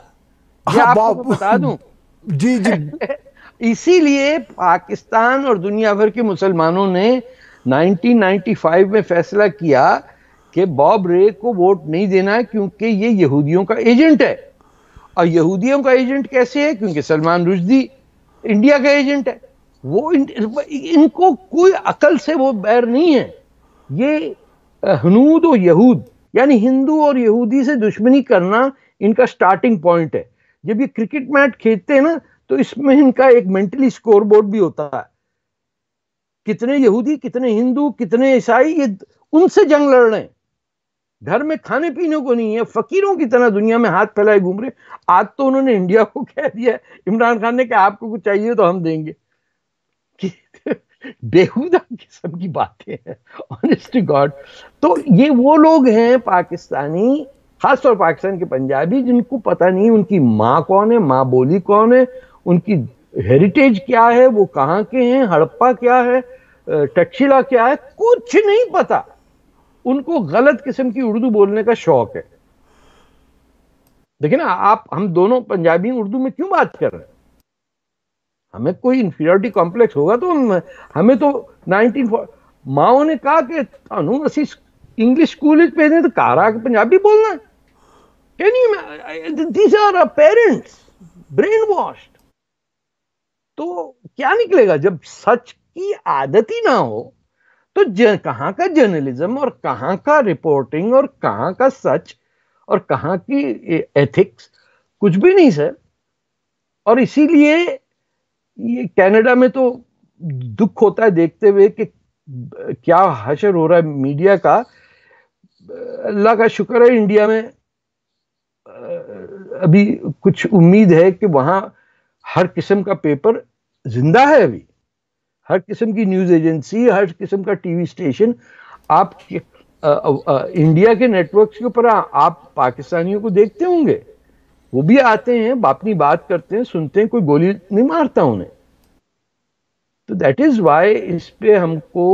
हाँ, बॉब बता दूं जी जी इसीलिए पाकिस्तान और दुनिया भर के मुसलमानों ने 1995 में फैसला किया कि बॉब रे को वोट नहीं देना है क्योंकि ये यहूदियों का एजेंट है और यहूदियों का एजेंट कैसे है क्योंकि सलमान रुजदी इंडिया का एजेंट है वो इन, इनको कोई अकल से वो बैर नहीं है ये हनूद और यहूद यानी हिंदू और यहूदी से दुश्मनी करना इनका स्टार्टिंग पॉइंट है जब ये क्रिकेट मैच खेलते हैं ना तो इसमें इनका एक मेंटली स्कोरबोर्ड भी होता है कितने यहूदी कितने हिंदू कितने ईसाई ये उनसे जंग लड़ रहे हैं घर में खाने पीने को नहीं है फकीरों की तरह दुनिया में हाथ फैलाए घूम रहे आज तो उन्होंने इंडिया को कह दिया इमरान खान ने कहा आपको कुछ चाहिए तो हम देंगे बेहुदा किस्म की बातें हैं ऑनेस्ट गॉड तो ये वो लोग हैं पाकिस्तानी खासतौर पाकिस्तान के पंजाबी जिनको पता नहीं उनकी माँ कौन है माँ बोली कौन है उनकी हेरिटेज क्या है वो कहाँ के हैं हड़प्पा क्या है टक्षिला क्या है कुछ नहीं पता उनको गलत किस्म की उर्दू बोलने का शौक है देखिए ना आप हम दोनों पंजाबी उर्दू में क्यों बात कर रहे हैं हमें कोई इंफीरियोरिटी कॉम्प्लेक्स होगा तो हम, हमें तो नाइनटीन माओ ने कहा कि थानू असि इंग्लिश स्कूल भेजने तो कहा आके पंजाबी बोलना can you these are parents brainwash तो क्या निकलेगा जब सच की आदत ही ना हो तो कहाँ का जर्नलिज्म और कहाँ का रिपोर्टिंग और कहाँ का सच और कहाँ की एथिक्स कुछ भी नहीं सर और इसीलिए ये कनाडा में तो दुख होता है देखते हुए कि क्या हशर हो रहा है मीडिया का अल्लाह का शुक्र है इंडिया में अभी कुछ उम्मीद है कि वहाँ हर किस्म का पेपर जिंदा है अभी हर किस्म की न्यूज़ एजेंसी हर किस्म का टीवी स्टेशन आप आ, आ, आ, इंडिया के नेटवर्क्स के ऊपर आप पाकिस्तानियों को देखते होंगे वो भी आते हैं अपनी बात करते हैं सुनते हैं कोई गोली नहीं मारता उन्हें तो दैट इज वाई इस पे हमको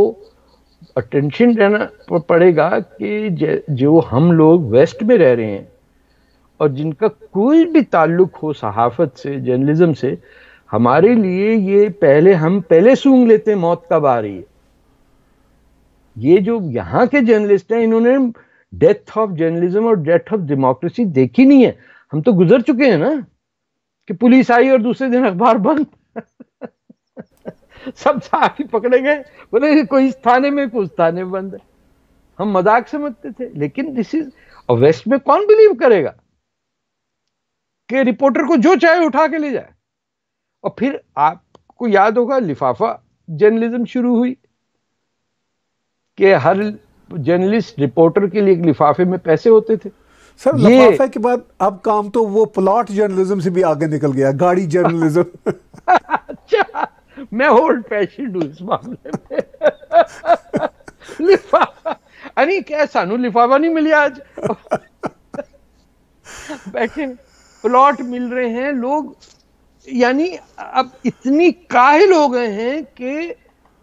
अटेंशन देना पड़ेगा कि जो हम लोग वेस्ट में रह रहे हैं और जिनका कोई भी ताल्लुक हो सहाफत से जर्नलिज्म से हमारे लिए ये पहले हम पहले सूंग लेते मौत कब आ रही है ये जो यहां के जर्नलिस्ट हैं इन्होंने डेथ ऑफ जर्नलिज्म और डेथ ऑफ डेमोक्रेसी देखी नहीं है हम तो गुजर चुके हैं ना कि पुलिस आई और दूसरे दिन अखबार बंद सब साथ ही पकड़े गए बोले कोई इस थाने में कुछ थाने में बंद है हम मजाक समझते थे लेकिन दिस इज वेस्ट में कौन बिलीव करेगा कि रिपोर्टर को जो चाहे उठा के ले जाए और फिर आपको याद होगा लिफाफा जर्नलिज्म शुरू हुई कि हर जर्नलिस्ट रिपोर्टर के लिए एक लिफाफे में पैसे होते थे सर लिफाफे के बाद अब काम तो वो प्लॉट जर्नलिज्म से भी आगे निकल गया गाड़ी जर्नलिज्म अच्छा मैं होल्ड फैशन हूं इस मामले में लिफाफा अरे क्या सानू लिफाफा नहीं मिले आज बैठे प्लॉट मिल रहे हैं लोग यानी अब इतनी काहिल हो गए हैं कि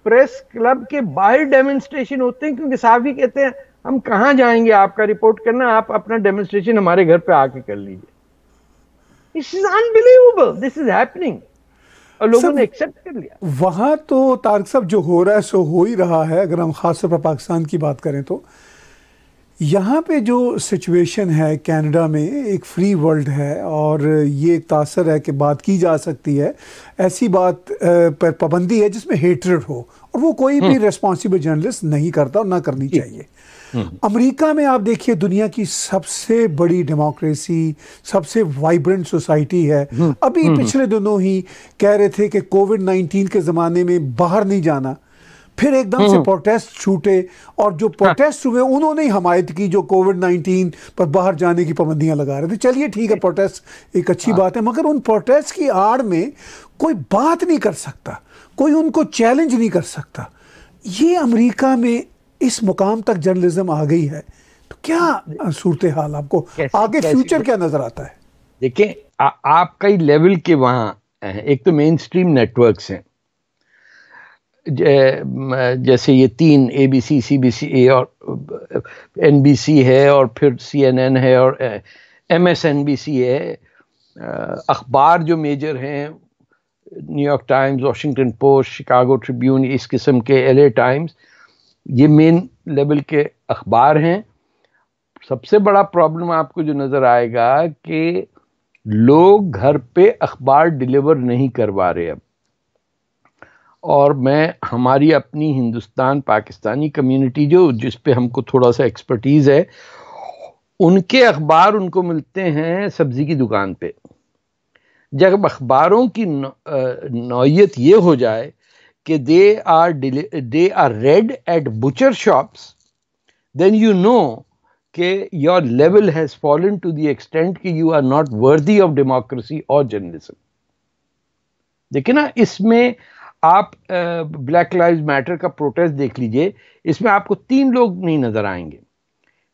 प्रेस क्लब के बाहर डेमोन्स्ट्रेशन होते हैं क्योंकि साहब ही कहते हैं हम कहाँ जाएंगे आपका रिपोर्ट करना आप अपना डेमोन्स्ट्रेशन हमारे घर पे आके कर लीजिए इस is unbelievable this is happening लोगों ने एक्सेप्ट कर लिया वहां तो तारक साहब जो हो रहा है सो हो ही रहा है अगर हम खासतौर पर पाकिस्तान की बात करें तो यहाँ पे जो सिचुएशन है कनाडा में एक फ्री वर्ल्ड है और ये एक तासर है कि बात की जा सकती है ऐसी बात पर पाबंदी है जिसमें हेटरड हो और वो कोई भी रिस्पॉन्सिबल हम्म। जर्नलिस्ट नहीं करता और ना करनी चाहिए हम्म। अमेरिका में आप देखिए दुनिया की सबसे बड़ी डेमोक्रेसी सबसे वाइब्रेंट सोसाइटी है हम्म। अभी पिछले दिनों ही कह रहे थे कि कोविड नाइन्टीन के ज़माने में बाहर नहीं जाना फिर एकदम से प्रोटेस्ट हम्म। छूटे और जो प्रोटेस्ट हाँ। हुए उन्होंने हमायत की जो कोविड नाइन्टीन पर बाहर जाने की पाबंदियां लगा रहे थे चलिए ठीक है प्रोटेस्ट एक अच्छी हाँ। बात है मगर उन प्रोटेस्ट की आड़ में कोई बात नहीं कर सकता कोई उनको चैलेंज नहीं कर सकता ये अमेरिका में इस मुकाम तक जर्नलिज्म आ गई है तो क्या सूरत हाल आपको आगे फ्यूचर क्या नजर आता है देखिए आप कई लेवल के वहाँ एक तो मेन स्ट्रीम नेटवर्क हैं जैसे ये तीन A B C C B C और एन बी सी है और फिर सी एन एन है और M S N B C है अखबार जो मेजर हैं New York times Washington post Chicago tribune इस किस्म के एल ए टाइम्स ये मेन लेवल के अखबार हैं सबसे बड़ा प्रॉब्लम आपको जो नज़र आएगा कि लोग घर पे अखबार डिलीवर नहीं करवा रहे अब और मैं हमारी अपनी हिंदुस्तान पाकिस्तानी कम्युनिटी जो जिस पे हमको थोड़ा सा एक्सपर्टीज़ है उनके अखबार उनको मिलते हैं सब्ज़ी की दुकान पे जब अखबारों की नौीयत ये हो जाए कि they are they are raid at butcher shops then you know कि your level has fallen to the extent कि you are not worthy of democracy और जर्नलिज्म देखिए ना इसमें आप ब्लैक लाइव मैटर का प्रोटेस्ट देख लीजिए इसमें आपको तीन लोग नहीं नज़र आएंगे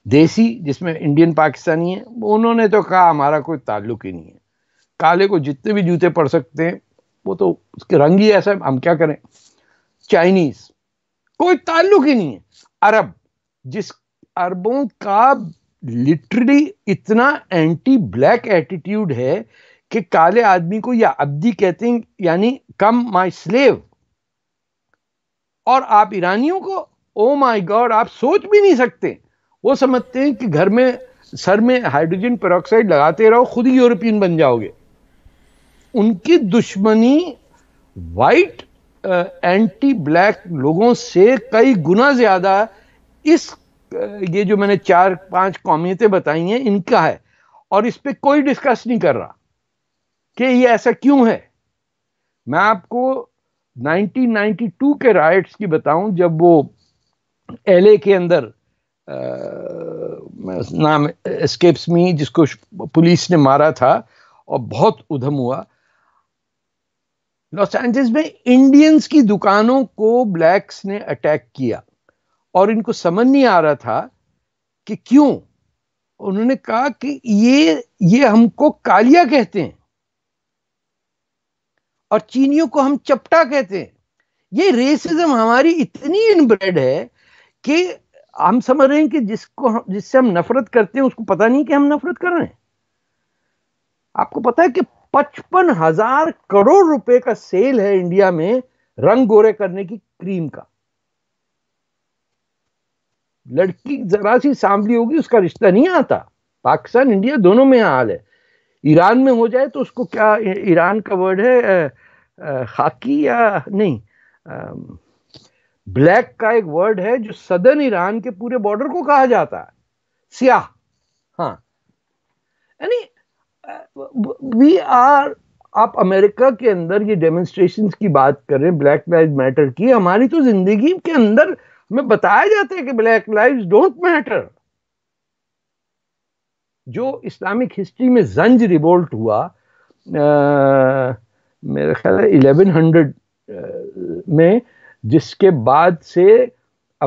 देसी जिसमें इंडियन पाकिस्तानी है उन्होंने तो कहा हमारा कोई ताल्लुक ही नहीं है काले को जितने भी जूते पड़ सकते हैं वो तो उसके रंग ही ऐसा है हम क्या करें चाइनीज कोई ताल्लुक ही नहीं है अरब जिस अरबों का लिटरली इतना एंटी ब्लैक एटीट्यूड है कि काले आदमी को या अब्दी कहते हैं यानी कम माई स्लेव और आप ईरानियों को ओ माई गॉड आप सोच भी नहीं सकते वो समझते हैं कि घर में सर में हाइड्रोजन पेरोक्साइड लगाते रहो खुद ही यूरोपियन बन जाओगे उनकी दुश्मनी वाइट एंटी ब्लैक लोगों से कई गुना ज़्यादा इस uh, ये जो मैंने चार पांच कौमियतें बताई हैं इनका है और इस पर कोई डिस्कस नहीं कर रहा कि ये ऐसा क्यों है मैं आपको 1992 के राइट्स की बताऊं जब वो एलए के अंदर आ, नाम एस्केप्स मी जिसको पुलिस ने मारा था और बहुत उधम हुआ लॉस एंजल्स में इंडियंस की दुकानों को ब्लैक्स ने अटैक किया और इनको समझ नहीं आ रहा था कि क्यों उन्होंने कहा कि ये ये हमको कालिया कहते हैं और चीनियों को हम चपटा कहते हैं ये रेसिज्म हमारी इतनी इनब्रेड है कि हम समझ रहे हैं कि जिसको हम जिससे हम नफरत करते हैं उसको पता नहीं कि हम नफरत कर रहे हैं आपको पता है कि पचपन हजार करोड़ रुपए का सेल है इंडिया में रंग गोरे करने की क्रीम का लड़की जरा सी सांभली होगी उसका रिश्ता नहीं आता पाकिस्तान इंडिया दोनों में हाल है ईरान में हो जाए तो उसको क्या ईरान का वर्ड है खाकी या नहीं ब्लैक का एक वर्ड है जो सदन ईरान के पूरे बॉर्डर को कहा जाता है सियाह हाँ यानी वी आर आप अमेरिका के अंदर ये डेमोन्स्ट्रेशन की बात कर रहे हैं ब्लैक लाइव मैटर की हमारी तो जिंदगी के अंदर हमें बताया जाता है कि ब्लैक लाइव डोंट मैटर जो इस्लामिक हिस्ट्री में जंज रिवोल्ट हुआ आ, मेरे ख्याल है इलेवन हंड्रेड में जिसके बाद से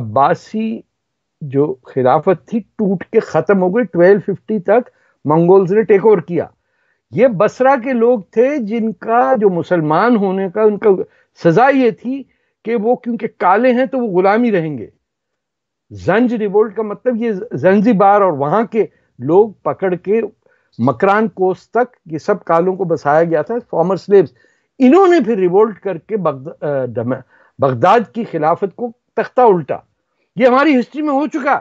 अब्बासी जो खिलाफत थी टूट के ख़त्म हो गई ट्वेल्व फिफ्टी तक मंगोल्स ने टेक ओवर किया ये बसरा के लोग थे जिनका जो मुसलमान होने का उनका सज़ा ये थी कि वो क्योंकि काले हैं तो वो गुलामी रहेंगे जंज रिवोल्ट का मतलब ये जंजीबार और वहां के लोग पकड़ के मकरान कोस तक ये सब कालों को बसाया गया था फॉर्मर स्लेव्स इन्होंने फिर रिवोल्ट करके बगदाद की खिलाफत को तख्ता उल्टा ये हमारी हिस्ट्री में हो चुका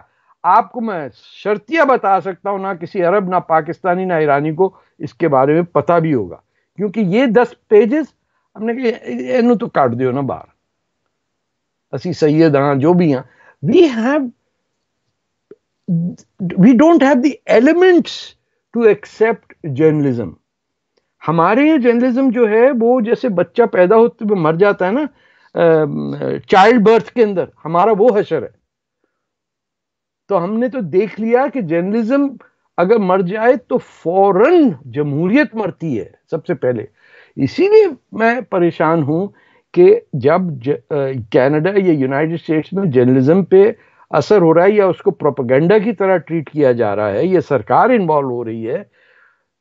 आपको मैं शर्तियां बता सकता हूं ना किसी अरब ना पाकिस्तानी ना ईरानी को इसके बारे में पता भी होगा क्योंकि ये दस पेजेस हमने कहा तो काट दो ना बार असी सैयद हाँ जो भी हाँ we have we don't have the elements to accept journalism हमारे यहाँ जर्नलिज्म जो है वो जैसे बच्चा पैदा होते तो हुए मर जाता है ना चाइल्ड बर्थ के अंदर हमारा वो हशर है तो हमने तो देख लिया कि जर्नलिज्म अगर मर जाए तो फौरन जमहूरियत मरती है सबसे पहले इसीलिए मैं परेशान हूं कि जब कनाडा या यूनाइटेड स्टेट्स में जर्नलिज्म पे असर हो रहा है या उसको प्रोपागेंडा की तरह ट्रीट किया जा रहा है या सरकार इन्वॉल्व हो रही है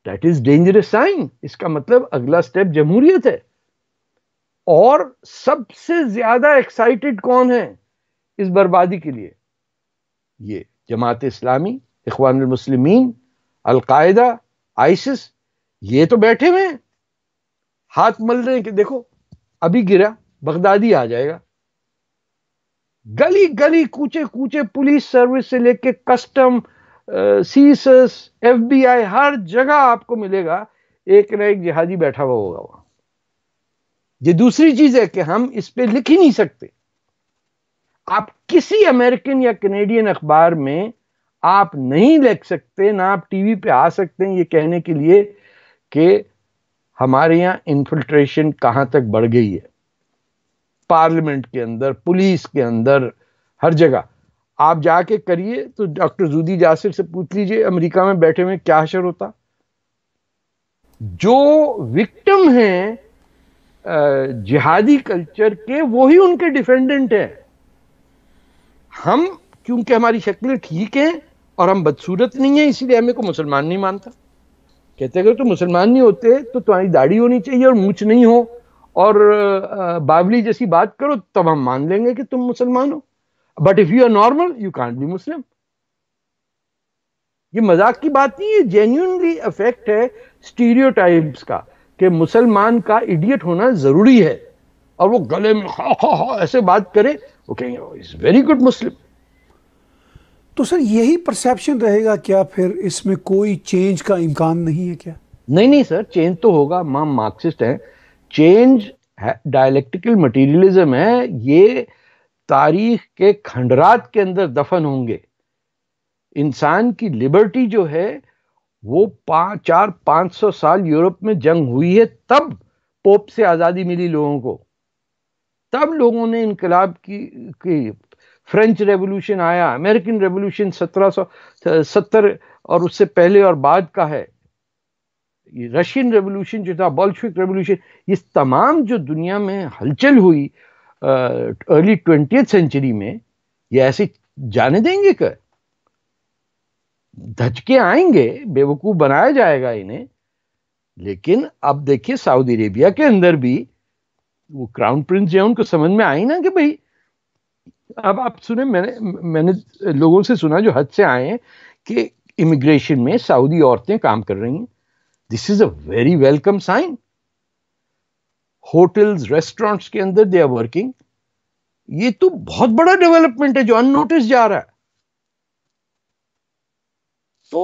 दैट इज डेंजरस साइन इसका मतलब अगला स्टेप जमहूरियत है और सबसे ज्यादा एक्साइटेड कौन है इस बर्बादी के लिए ये जमात इस्लामी इखवान मुस्लिमीन अलकायदा आइसिस ये तो बैठे हुए हैं हाथ मल रहे हैं कि देखो अभी गिरा बगदादी आ जाएगा गली गली कूचे कूचे पुलिस सर्विस से लेके कस्टम सीसस एफबीआई हर जगह आपको मिलेगा एक ना एक जिहाजी बैठा हुआ होगा वहां ये दूसरी चीज है कि हम इस पर लिख ही नहीं सकते आप किसी अमेरिकन या कनेडियन अखबार में आप नहीं लिख सकते ना आप टीवी पे आ सकते हैं ये कहने के लिए कि हमारे यहां इन्फिल्ट्रेशन कहां तक बढ़ गई है पार्लियामेंट के अंदर पुलिस के अंदर हर जगह आप जाके करिए तो डॉक्टर जूदी जासिर से पूछ लीजिए अमेरिका में बैठे हुए क्या असर होता जो विक्टिम हैं जिहादी कल्चर के वो ही उनके डिफेंडेंट हैं हम क्योंकि हमारी शक्लें ठीक हैं और हम बदसूरत नहीं है इसीलिए हमें को मुसलमान नहीं मानता कहते अगर तो मुसलमान नहीं होते तो तुम्हारी दाढ़ी होनी चाहिए और मूछ नहीं हो और बावली जैसी बात करो तब हम मान लेंगे कि तुम मुसलमान हो but if you are normal you can't be Muslim ये मजाक की बात नहीं है जेन्यूनली अफेक्ट है स्टीरियोटाइप्स का कि मुसलमान का इडियट होना जरूरी है और वो गले में हा हा हा ऐसे बात करे वो कहेंगे इज वेरी गुड मुस्लिम तो सर यही परसेप्शन रहेगा क्या फिर इसमें कोई चेंज का इम्कान नहीं है क्या नहीं नहीं सर चेंज तो होगा माम मार्क्सिस्ट हैं चेंज डायलेक्टिकल मटीरियलिज्म है ये तारीख के खंडरात के अंदर दफन होंगे इंसान की लिबर्टी जो है वो पाँच चार पाँच सौ साल यूरोप में जंग हुई है तब पोप से आज़ादी मिली लोगों को तब लोगों ने इनकलाब की, की फ्रेंच रेवोल्यूशन आया अमेरिकन रेवोल्यूशन सत्रह सौ सत्तर और उससे पहले और बाद का है रशियन रेवोल्यूशन जो था बॉल्शविक रेवोल्यूशन ये तमाम जो दुनिया में हलचल हुई अर्ली ट्वेंटी सेंचुरी में ये ऐसे जाने देंगे कर धचके आएंगे बेवकूफ बनाया जाएगा इन्हें लेकिन अब देखिए सऊदी अरेबिया के अंदर भी वो क्राउन प्रिंस जो है उनको समझ में आई ना कि भाई अब आप सुने मैंने मैंने लोगों से सुना जो हद से आए हैं कि इमिग्रेशन में सऊदी औरतें काम कर रही हैं this is a very welcome sign hotels restaurants के अंदर दे आर वर्किंग ये तो बहुत बड़ा डेवलपमेंट है जो अननोटिस जा रहा है तो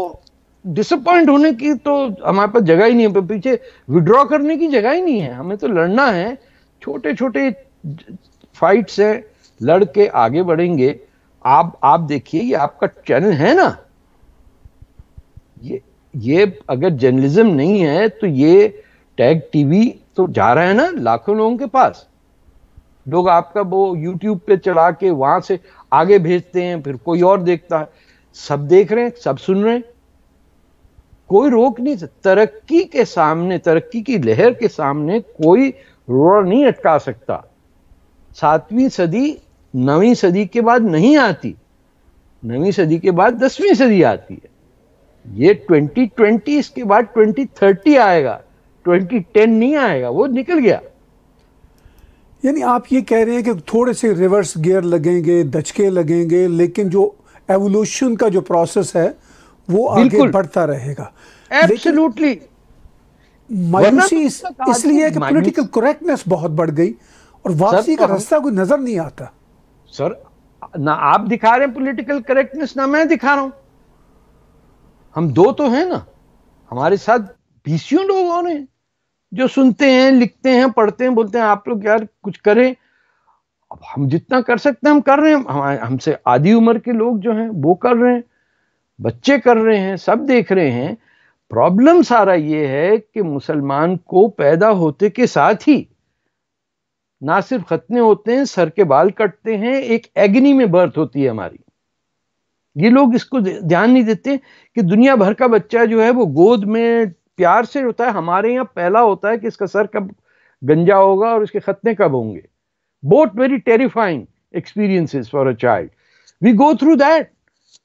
डिसअपॉइंट होने की तो हमारे पास जगह ही नहीं है पीछे विड्रॉ करने की जगह ही नहीं है हमें तो लड़ना है छोटे छोटे फाइट्स हैं लड़ के आगे बढ़ेंगे आप आप देखिए ये आपका चैनल है ना ये ये अगर जर्नलिज्म नहीं है तो ये टैग टीवी तो जा रहा है ना लाखों लोगों के पास लोग आपका वो यूट्यूब पे चला के वहां से आगे भेजते हैं फिर कोई और देखता है सब देख रहे हैं सब सुन रहे हैं कोई रोक नहीं तरक्की के सामने तरक्की की लहर के सामने कोई रोड़ नहीं अटका सकता सातवीं सदी नवी सदी के बाद नहीं आती नवी सदी के बाद दसवीं सदी आती है ये 2020 इसके बाद 2030 आएगा 2010 नहीं आएगा वो निकल गया यानी आप ये कह रहे हैं कि थोड़े से रिवर्स गियर लगेंगे दचके लगेंगे लेकिन जो एवोल्यूशन का जो प्रोसेस है वो आगे बढ़ता रहेगा एब्सोल्युटली मायूसी तो इसलिए कि पॉलिटिकल करेक्टनेस बहुत बढ़ गई और वापसी का तो रास्ता कोई नजर नहीं आता सर ना आप दिखा रहे हैं पॉलिटिकल करेक्टनेस ना मैं दिखा रहा हूं हम दो तो हैं ना हमारे साथ बीसियों लोग और हैं जो सुनते हैं लिखते हैं पढ़ते हैं बोलते हैं आप लोग यार कुछ करें अब हम जितना कर सकते हैं हम कर रहे हैं हम हमसे आधी उम्र के लोग जो हैं वो कर रहे हैं बच्चे कर रहे हैं सब देख रहे हैं प्रॉब्लम सारा ये है कि मुसलमान को पैदा होते के साथ ही ना सिर्फ खतने होते हैं सर के बाल कटते हैं एक एग्नी में बर्थ होती है हमारी ये लोग इसको ध्यान नहीं देते कि दुनिया भर का बच्चा जो है वो गोद में प्यार से होता है हमारे यहाँ पहला होता है कि इसका सर कब गंजा होगा और इसके खतने कब होंगे but very terrifying experiences for a child we go through that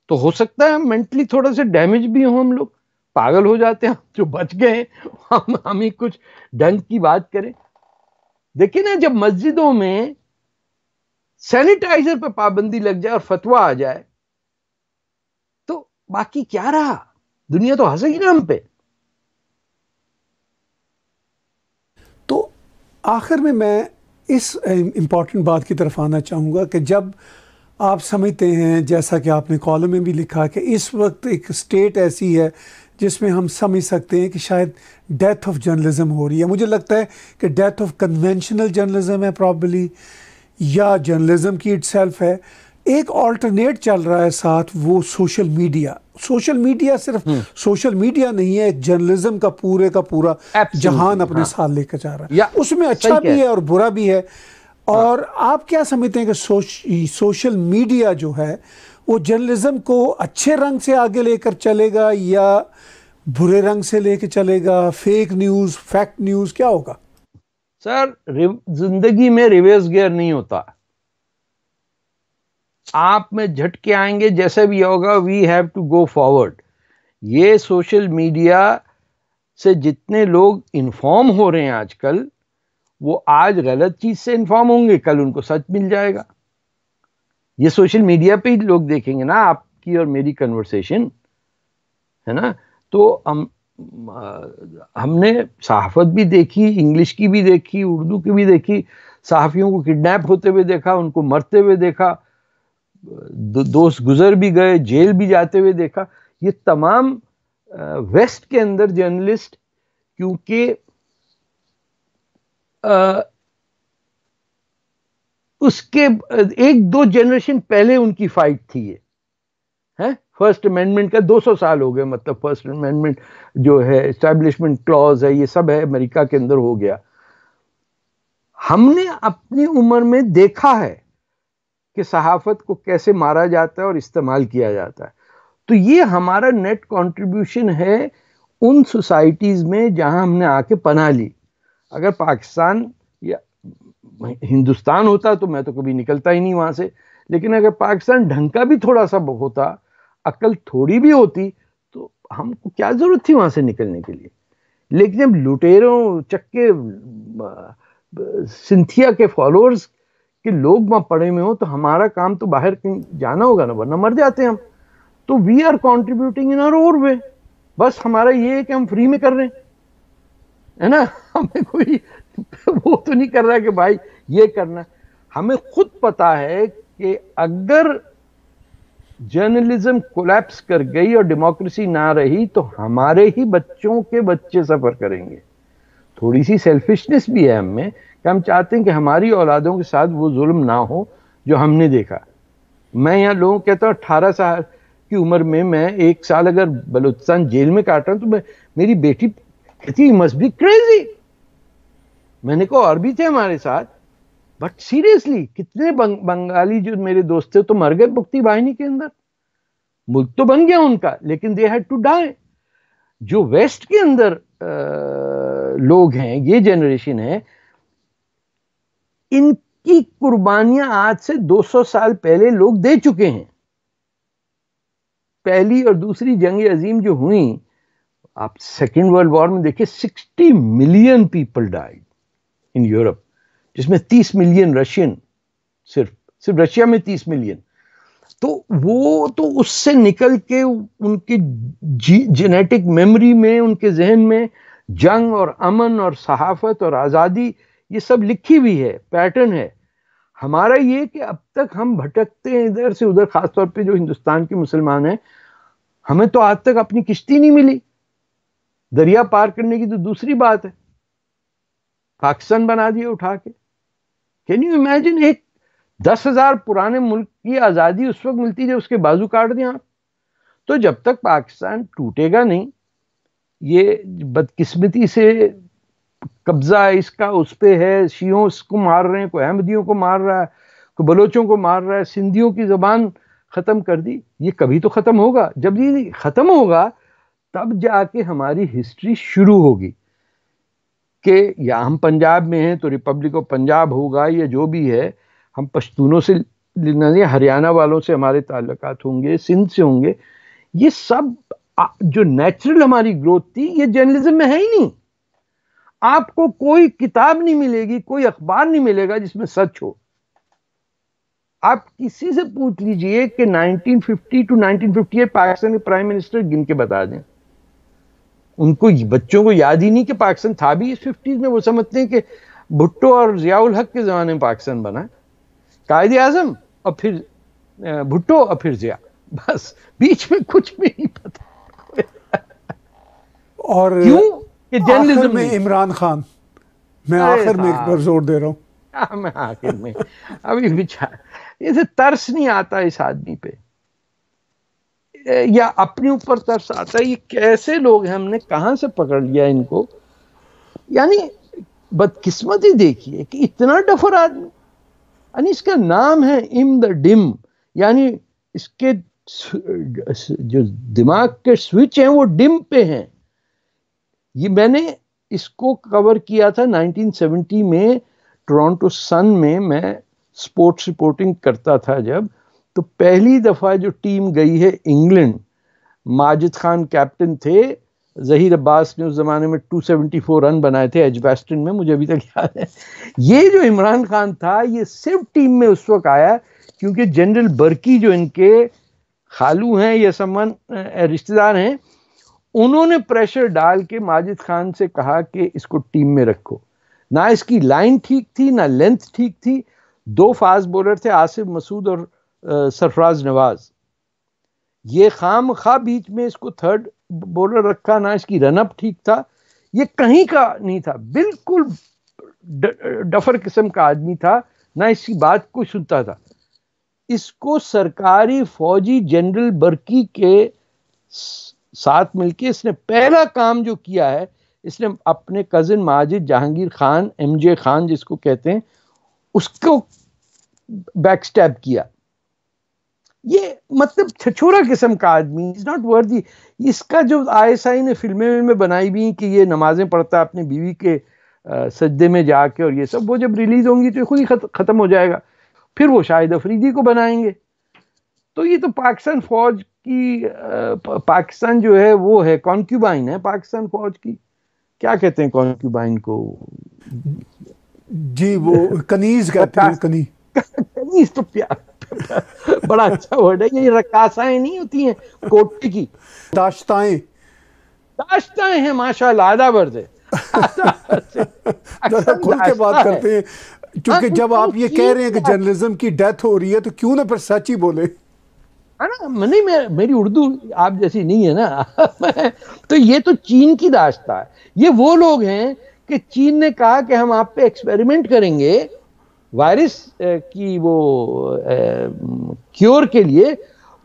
तो हो सकता है मेंटली थोड़ा सा डैमेज भी हो हम लोग पागल हो जाते हैं जो बच गए हम हम ही कुछ ढंग की बात करें देखिए ना जब मस्जिदों में सैनिटाइजर पर पाबंदी लग जाए और फतवा आ जाए बाकी क्या रहा दुनिया तो हंसेगी ना हम पे तो आखिर में मैं इस इम्पॉर्टेंट बात की तरफ आना चाहूँगा कि जब आप समझते हैं जैसा कि आपने कॉलम में भी लिखा कि इस वक्त एक स्टेट ऐसी है जिसमें हम समझ सकते हैं कि शायद डेथ ऑफ जर्नलिज्म हो रही है मुझे लगता है कि डेथ ऑफ कन्वेंशनल जर्नलिज्म है प्रॉब्ली या जर्नलिज्म की इट है एक ऑल्टरनेट चल रहा है साथ वो सोशल मीडिया सोशल मीडिया सिर्फ सोशल हम्म। मीडिया नहीं है जर्नलिज्म का पूरे का पूरा जहान अपने हाँ। साथ लेकर जा रहा है उसमें अच्छा भी है और बुरा भी है हाँ। और हाँ। आप क्या समझते हैं कि सोश, सोशल मीडिया जो है वो जर्नलिज्म को अच्छे रंग से आगे लेकर चलेगा या बुरे रंग से लेकर चलेगा फेक न्यूज़ फैक्ट न्यूज़ क्या होगा सर जिंदगी में रिवर्स गियर नहीं होता आप में झटके आएंगे जैसे भी होगा we have to go forward ये सोशल मीडिया से जितने लोग इन्फॉर्म हो रहे हैं आजकल वो आज गलत चीज़ से इन्फॉर्म होंगे कल उनको सच मिल जाएगा ये सोशल मीडिया पे ही लोग देखेंगे ना आपकी और मेरी कन्वर्सेशन है ना तो हम हमने सहाफत भी देखी इंग्लिश की भी देखी उर्दू की भी देखी सहाफ़ियों को किडनैप होते हुए देखा उनको मरते हुए देखा दोस्त गुजर भी गए जेल भी जाते हुए देखा ये तमाम वेस्ट के अंदर जर्नलिस्ट क्योंकि उसके एक दो जनरेशन पहले उनकी फाइट थी ये है फर्स्ट अमेंडमेंट का 200 साल हो गए मतलब फर्स्ट अमेंडमेंट जो है एस्टेब्लिशमेंट क्लॉज है ये सब है अमेरिका के अंदर हो गया हमने अपनी उम्र में देखा है कि सहाफत को कैसे मारा जाता है और इस्तेमाल किया जाता है तो ये हमारा नेट कंट्रीब्यूशन है उन सोसाइटीज़ में जहां हमने आके पना ली अगर पाकिस्तान या हिंदुस्तान होता तो मैं तो कभी निकलता ही नहीं वहाँ से लेकिन अगर पाकिस्तान ढंग का भी थोड़ा सा होता अकल थोड़ी भी होती तो हमको क्या ज़रूरत थी वहाँ से निकलने के लिए लेकिन जब लुटेरों चक्के सिंथिया के फॉलोअर्स कि लोग वहां पड़े में हो तो हमारा काम तो बाहर जाना होगा ना वरना मर जाते हैं हम तो we are contributing in our or way बस हमारा ये है कि हम फ्री में कर रहे हैं है ना हमें कोई वो तो नहीं कर रहा कि भाई ये करना हमें खुद पता है कि अगर जर्नलिज्म कोलैप्स कर गई और डेमोक्रेसी ना रही तो हमारे ही बच्चों के बच्चे सफर करेंगे थोड़ी सी सेल्फिशनेस भी है हमें कि हम चाहते हैं कि हमारी औलादों के साथ वो जुल्म ना हो जो हमने देखा मैं यहाँ लोगों कहता हूँ अट्ठारह साल की उम्र में मैं एक साल अगर बलूचिस्तान जेल में काट रहा हूँ तो मैं मेरी बेटी कहती मस्ट बी क्रेजी मैंने कहा और भी थे हमारे साथ बट सीरियसली कितने बंग, बंगाली जो मेरे दोस्त थे तो मर गए मुक्ति वाहिनी के अंदर मुल्क तो बन गया उनका लेकिन दे हैड टू डाई जो वेस्ट के अंदर आ, लोग हैं ये जनरेशन है इनकी कुर्बानियां आज से 200 साल पहले लोग दे चुके हैं पहली और दूसरी जंग अजीम जो हुई आप सेकेंड वर्ल्ड वॉर में देखिए 60 million people died in Europe जिसमें 30 मिलियन रशियन सिर्फ सिर्फ रशिया में 30 मिलियन तो वो तो उससे निकल के उनके जेनेटिक मेमोरी में उनके जहन में जंग और अमन और सहाफत और आज़ादी ये सब लिखी हुई है पैटर्न है हमारा ये कि अब तक हम भटकते हैं इधर से उधर खासतौर पे जो हिंदुस्तान के मुसलमान हैं हमें तो आज तक अपनी किश्ती नहीं मिली दरिया पार करने की तो दूसरी बात है पाकिस्तान बना दिए उठा के कैन यू इमेजिन एक दस हजार पुराने मुल्क की आज़ादी उस वक्त मिलती जब उसके बाजू काट दें आप तो जब तक पाकिस्तान टूटेगा नहीं ये बदकिस्मती से कब्जा इसका उस पर है शियों इसको मार रहे हैं कोई अहमदियों को मार रहा है कोई बलोचों को मार रहा है सिंधियों की ज़बान ख़त्म कर दी ये कभी तो ख़त्म होगा जब ये ख़त्म होगा तब जाके हमारी हिस्ट्री शुरू होगी कि या हम पंजाब में हैं तो रिपब्लिक ऑफ पंजाब होगा या जो भी है हम पश्तूनों से हरियाणा वालों से हमारे ताल्लुक होंगे सिंध से होंगे ये सब जो नेचुरल हमारी ग्रोथ थी ये जर्नलिज्म में है ही नहीं आपको कोई किताब नहीं मिलेगी कोई अखबार नहीं मिलेगा जिसमें सच हो आप किसी से पूछ लीजिए कि 1950 टू 1958 पाकिस्तान के प्राइम मिनिस्टर गिन के बता दें उनको बच्चों को याद ही नहीं कि पाकिस्तान था भी इस फिफ्टीज में वो समझते हैं कि भुट्टो और जियाउल हक के ज़माने में पाकिस्तान बना कायदे आजम और फिर भुट्टो और फिर जिया बस बीच में कुछ भी नहीं पता और क्यों कि जर्नलिज्म में इमरान खान मैं आखिर में एक बार जोर दे रहा हूँ हाँ, मैं आखिर में अभी विचार इसे तरस नहीं आता इस आदमी पे या अपने ऊपर तरस आता ये कैसे लोग हैं हमने कहां से पकड़ लिया इनको यानी बदकिस्मत ही देखिए कि इतना डफर आदमी यानी इसका नाम है इम द डिम यानी इसके जो दिमाग के स्विच हैं वो डिम पे हैं ये मैंने इसको कवर किया था 1970 में टोरंटो सन में मैं स्पोर्ट्स रिपोर्टिंग करता था जब तो पहली दफ़ा जो टीम गई है इंग्लैंड माजिद खान कैप्टन थे जहीर अब्बास ने उस ज़माने में 274 रन बनाए थे एजबेस्टन में मुझे अभी तक याद है ये जो इमरान खान था ये सिर्फ टीम में उस वक्त आया क्योंकि जनरल बर्की जो इनके खालू हैं या समान रिश्तेदार हैं उन्होंने प्रेशर डाल के माजिद खान से कहा कि इसको टीम में रखो ना इसकी लाइन ठीक थी ना लेंथ ठीक थी दो फास्ट बॉलर थे आसिफ मसूद और सरफराज नवाज ये खाम खा बीच में इसको थर्ड बॉलर रखा ना इसकी रनअप ठीक था ये कहीं का नहीं था बिल्कुल डफर किस्म का आदमी था ना इसकी बात को सुनता था इसको सरकारी फौजी जनरल बर्की के साथ मिलके इसने पहला काम जो किया है इसने अपने कजिन माजिद जहांगीर खान एमजे खान जिसको कहते हैं उसको बैक किया ये मतलब छछोरा किस्म का आदमी इज नॉट वर्दी इसका जो आईएसआई ने फिल्में में बनाई भी कि ये नमाजें पढ़ता है अपनी बीवी के आ, सज्दे में जाके और ये सब वो जब रिलीज होंगी तो खुद ही ख़त्म हो जाएगा फिर वो शाहिद अफरीदी को बनाएंगे तो ये तो पाकिस्तान फौज कि पाकिस्तान जो है वो है कॉन्क्यूबाइन है पाकिस्तान फौज की क्या कहते हैं कॉन्क्यूबाइन को जी वो कनीज कहते हैं कनी कनीज तो प्यार बड़ा अच्छा वर्ड है ये रकासाएं नहीं होती हैं कोटे की दाश्ताएं दाश्ताएं हैं माशाल्लाह आधा वर्ड है खुल के बात करते हैं क्योंकि हाँ, जब आप ये कह रहे हैं कि जर्नलिज्म की डेथ हो रही है तो क्यों ना फिर सच ही बोले है हाँ ना मैं नहीं मैं मेरी उर्दू आप जैसी नहीं है ना तो ये तो चीन की दास्ता है ये वो लोग हैं कि चीन ने कहा कि हम आप पे एक्सपेरिमेंट करेंगे वायरस की वो ए, क्योर के लिए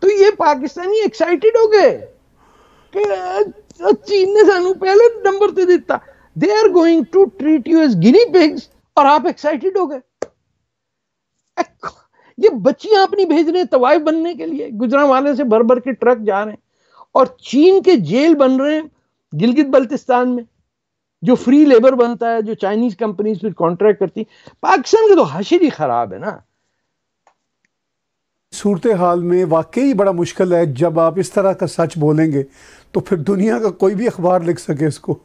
तो ये पाकिस्तानी एक्साइटेड हो गए कि चीन ने सू पहले नंबर से दिता they are going to treat you as guinea pigs और आप एक्साइटेड हो गए ये बच्चियां अपनी भेज रहे हैं तवाइफ बनने के लिए वाले से भर भर के ट्रक जा रहे हैं और चीन के जेल बन रहे हैं गिलगित बल्तिस्तान में जो फ्री लेबर बनता है जो चाइनीज कंपनीज फिर कॉन्ट्रैक्ट करती पाकिस्तान का तो हशर ही खराब है ना सूरत हाल में वाकई बड़ा मुश्किल है जब आप इस तरह का सच बोलेंगे तो फिर दुनिया का कोई भी अखबार लिख सके इसको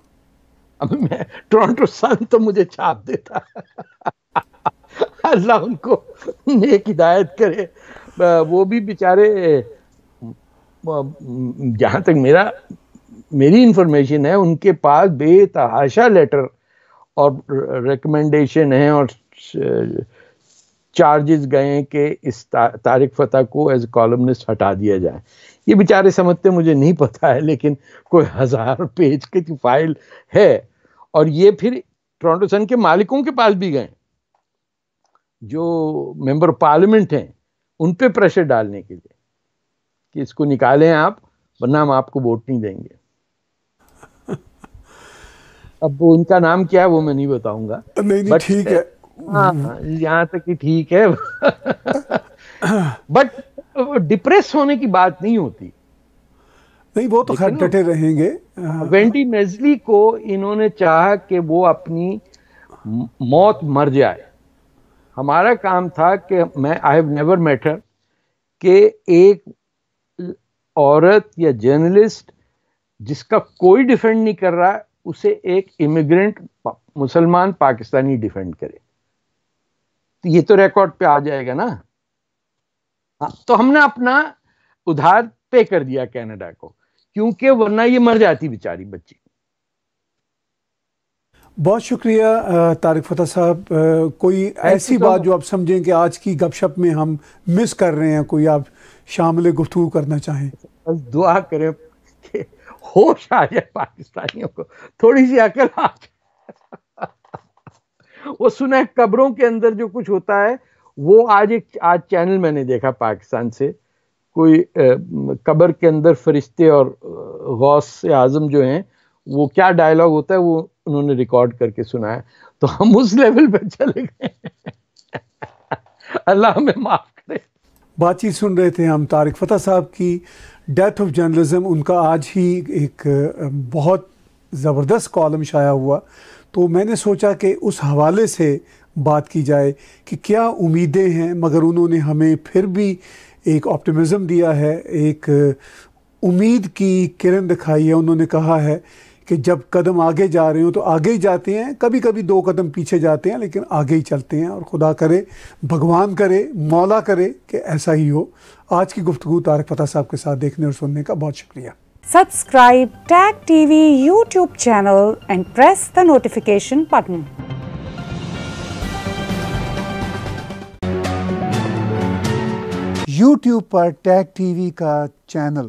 अब मैं टोरंटो सन तो मुझे छाप देता अल्लाह उनको नेक हिदायत करे वो भी बेचारे जहाँ तक मेरा मेरी इंफॉर्मेशन है उनके पास बेतहाशा लेटर और रिकमेंडेशन है और चार्जेस गए कि इस तारिक फतेह को एज कॉलमनिस्ट हटा दिया जाए ये बेचारे समझते मुझे नहीं पता है लेकिन कोई हज़ार पेज की फाइल है और ये फिर टोरंटो सन के मालिकों के पास भी गए जो मेंबर पार्लियामेंट हैं उन पे प्रेशर डालने के लिए कि इसको निकालें आप वरना हम आपको वोट नहीं देंगे अब उनका नाम क्या है वो मैं नहीं बताऊंगा नहीं ठीक है हाँ, यहाँ तक कि ठीक है बट डिप्रेस होने की बात नहीं होती नहीं वो तो खैर डटे रहेंगे वेंटी हाँ। नेजली को इन्होंने चाहा कि वो अपनी मौत मर जाए हमारा काम था कि मैं आई हैव नेवर मैटर कि एक औरत या जर्नलिस्ट जिसका कोई डिफेंड नहीं कर रहा उसे एक इमिग्रेंट मुसलमान पाकिस्तानी डिफेंड करे तो ये तो रिकॉर्ड पे आ जाएगा ना हाँ, तो हमने अपना उधार पे कर दिया कनाडा को क्योंकि वरना ये मर जाती बेचारी बच्ची बहुत शुक्रिया तारिक फतेह साहब कोई ऐसी बात जो आप समझें कि आज की गपशप में हम मिस कर रहे हैं कोई आप शामिल गुफ्तु करना चाहें बस दुआ करें होश आ जाए पाकिस्तानियों को थोड़ी सी अकल आ जाए वो सुना है कब्रों के अंदर जो कुछ होता है वो आज एक आज चैनल मैंने देखा पाकिस्तान से कोई कब्र के अंदर फरिश्ते और गौस आजम जो हैं वो क्या डायलॉग होता है वो उन्होंने रिकॉर्ड करके सुनाया तो हम उस लेवल पे चले गए अल्लाह हमें माफ करे बातचीत सुन रहे थे हम तारिक फतेह साहब की डेथ ऑफ जर्नलिज्म उनका आज ही एक बहुत ज़बरदस्त कॉलम शाया हुआ तो मैंने सोचा कि उस हवाले से बात की जाए कि क्या उम्मीदें हैं मगर उन्होंने हमें फिर भी एक ऑप्टिमिज़म दिया है एक उम्मीद की किरण दिखाई है उन्होंने कहा है कि जब कदम आगे जा रहे हो तो आगे ही जाते हैं कभी कभी दो कदम पीछे जाते हैं लेकिन आगे ही चलते हैं और खुदा करे भगवान करे मौला करे कि ऐसा ही हो आज की गुफ्तु तारक फतेह साहब के साथ देखने और सुनने का बहुत शुक्रिया subscribe Tag TV YouTube channel and press the notification button YouTube पर टैग टीवी का चैनल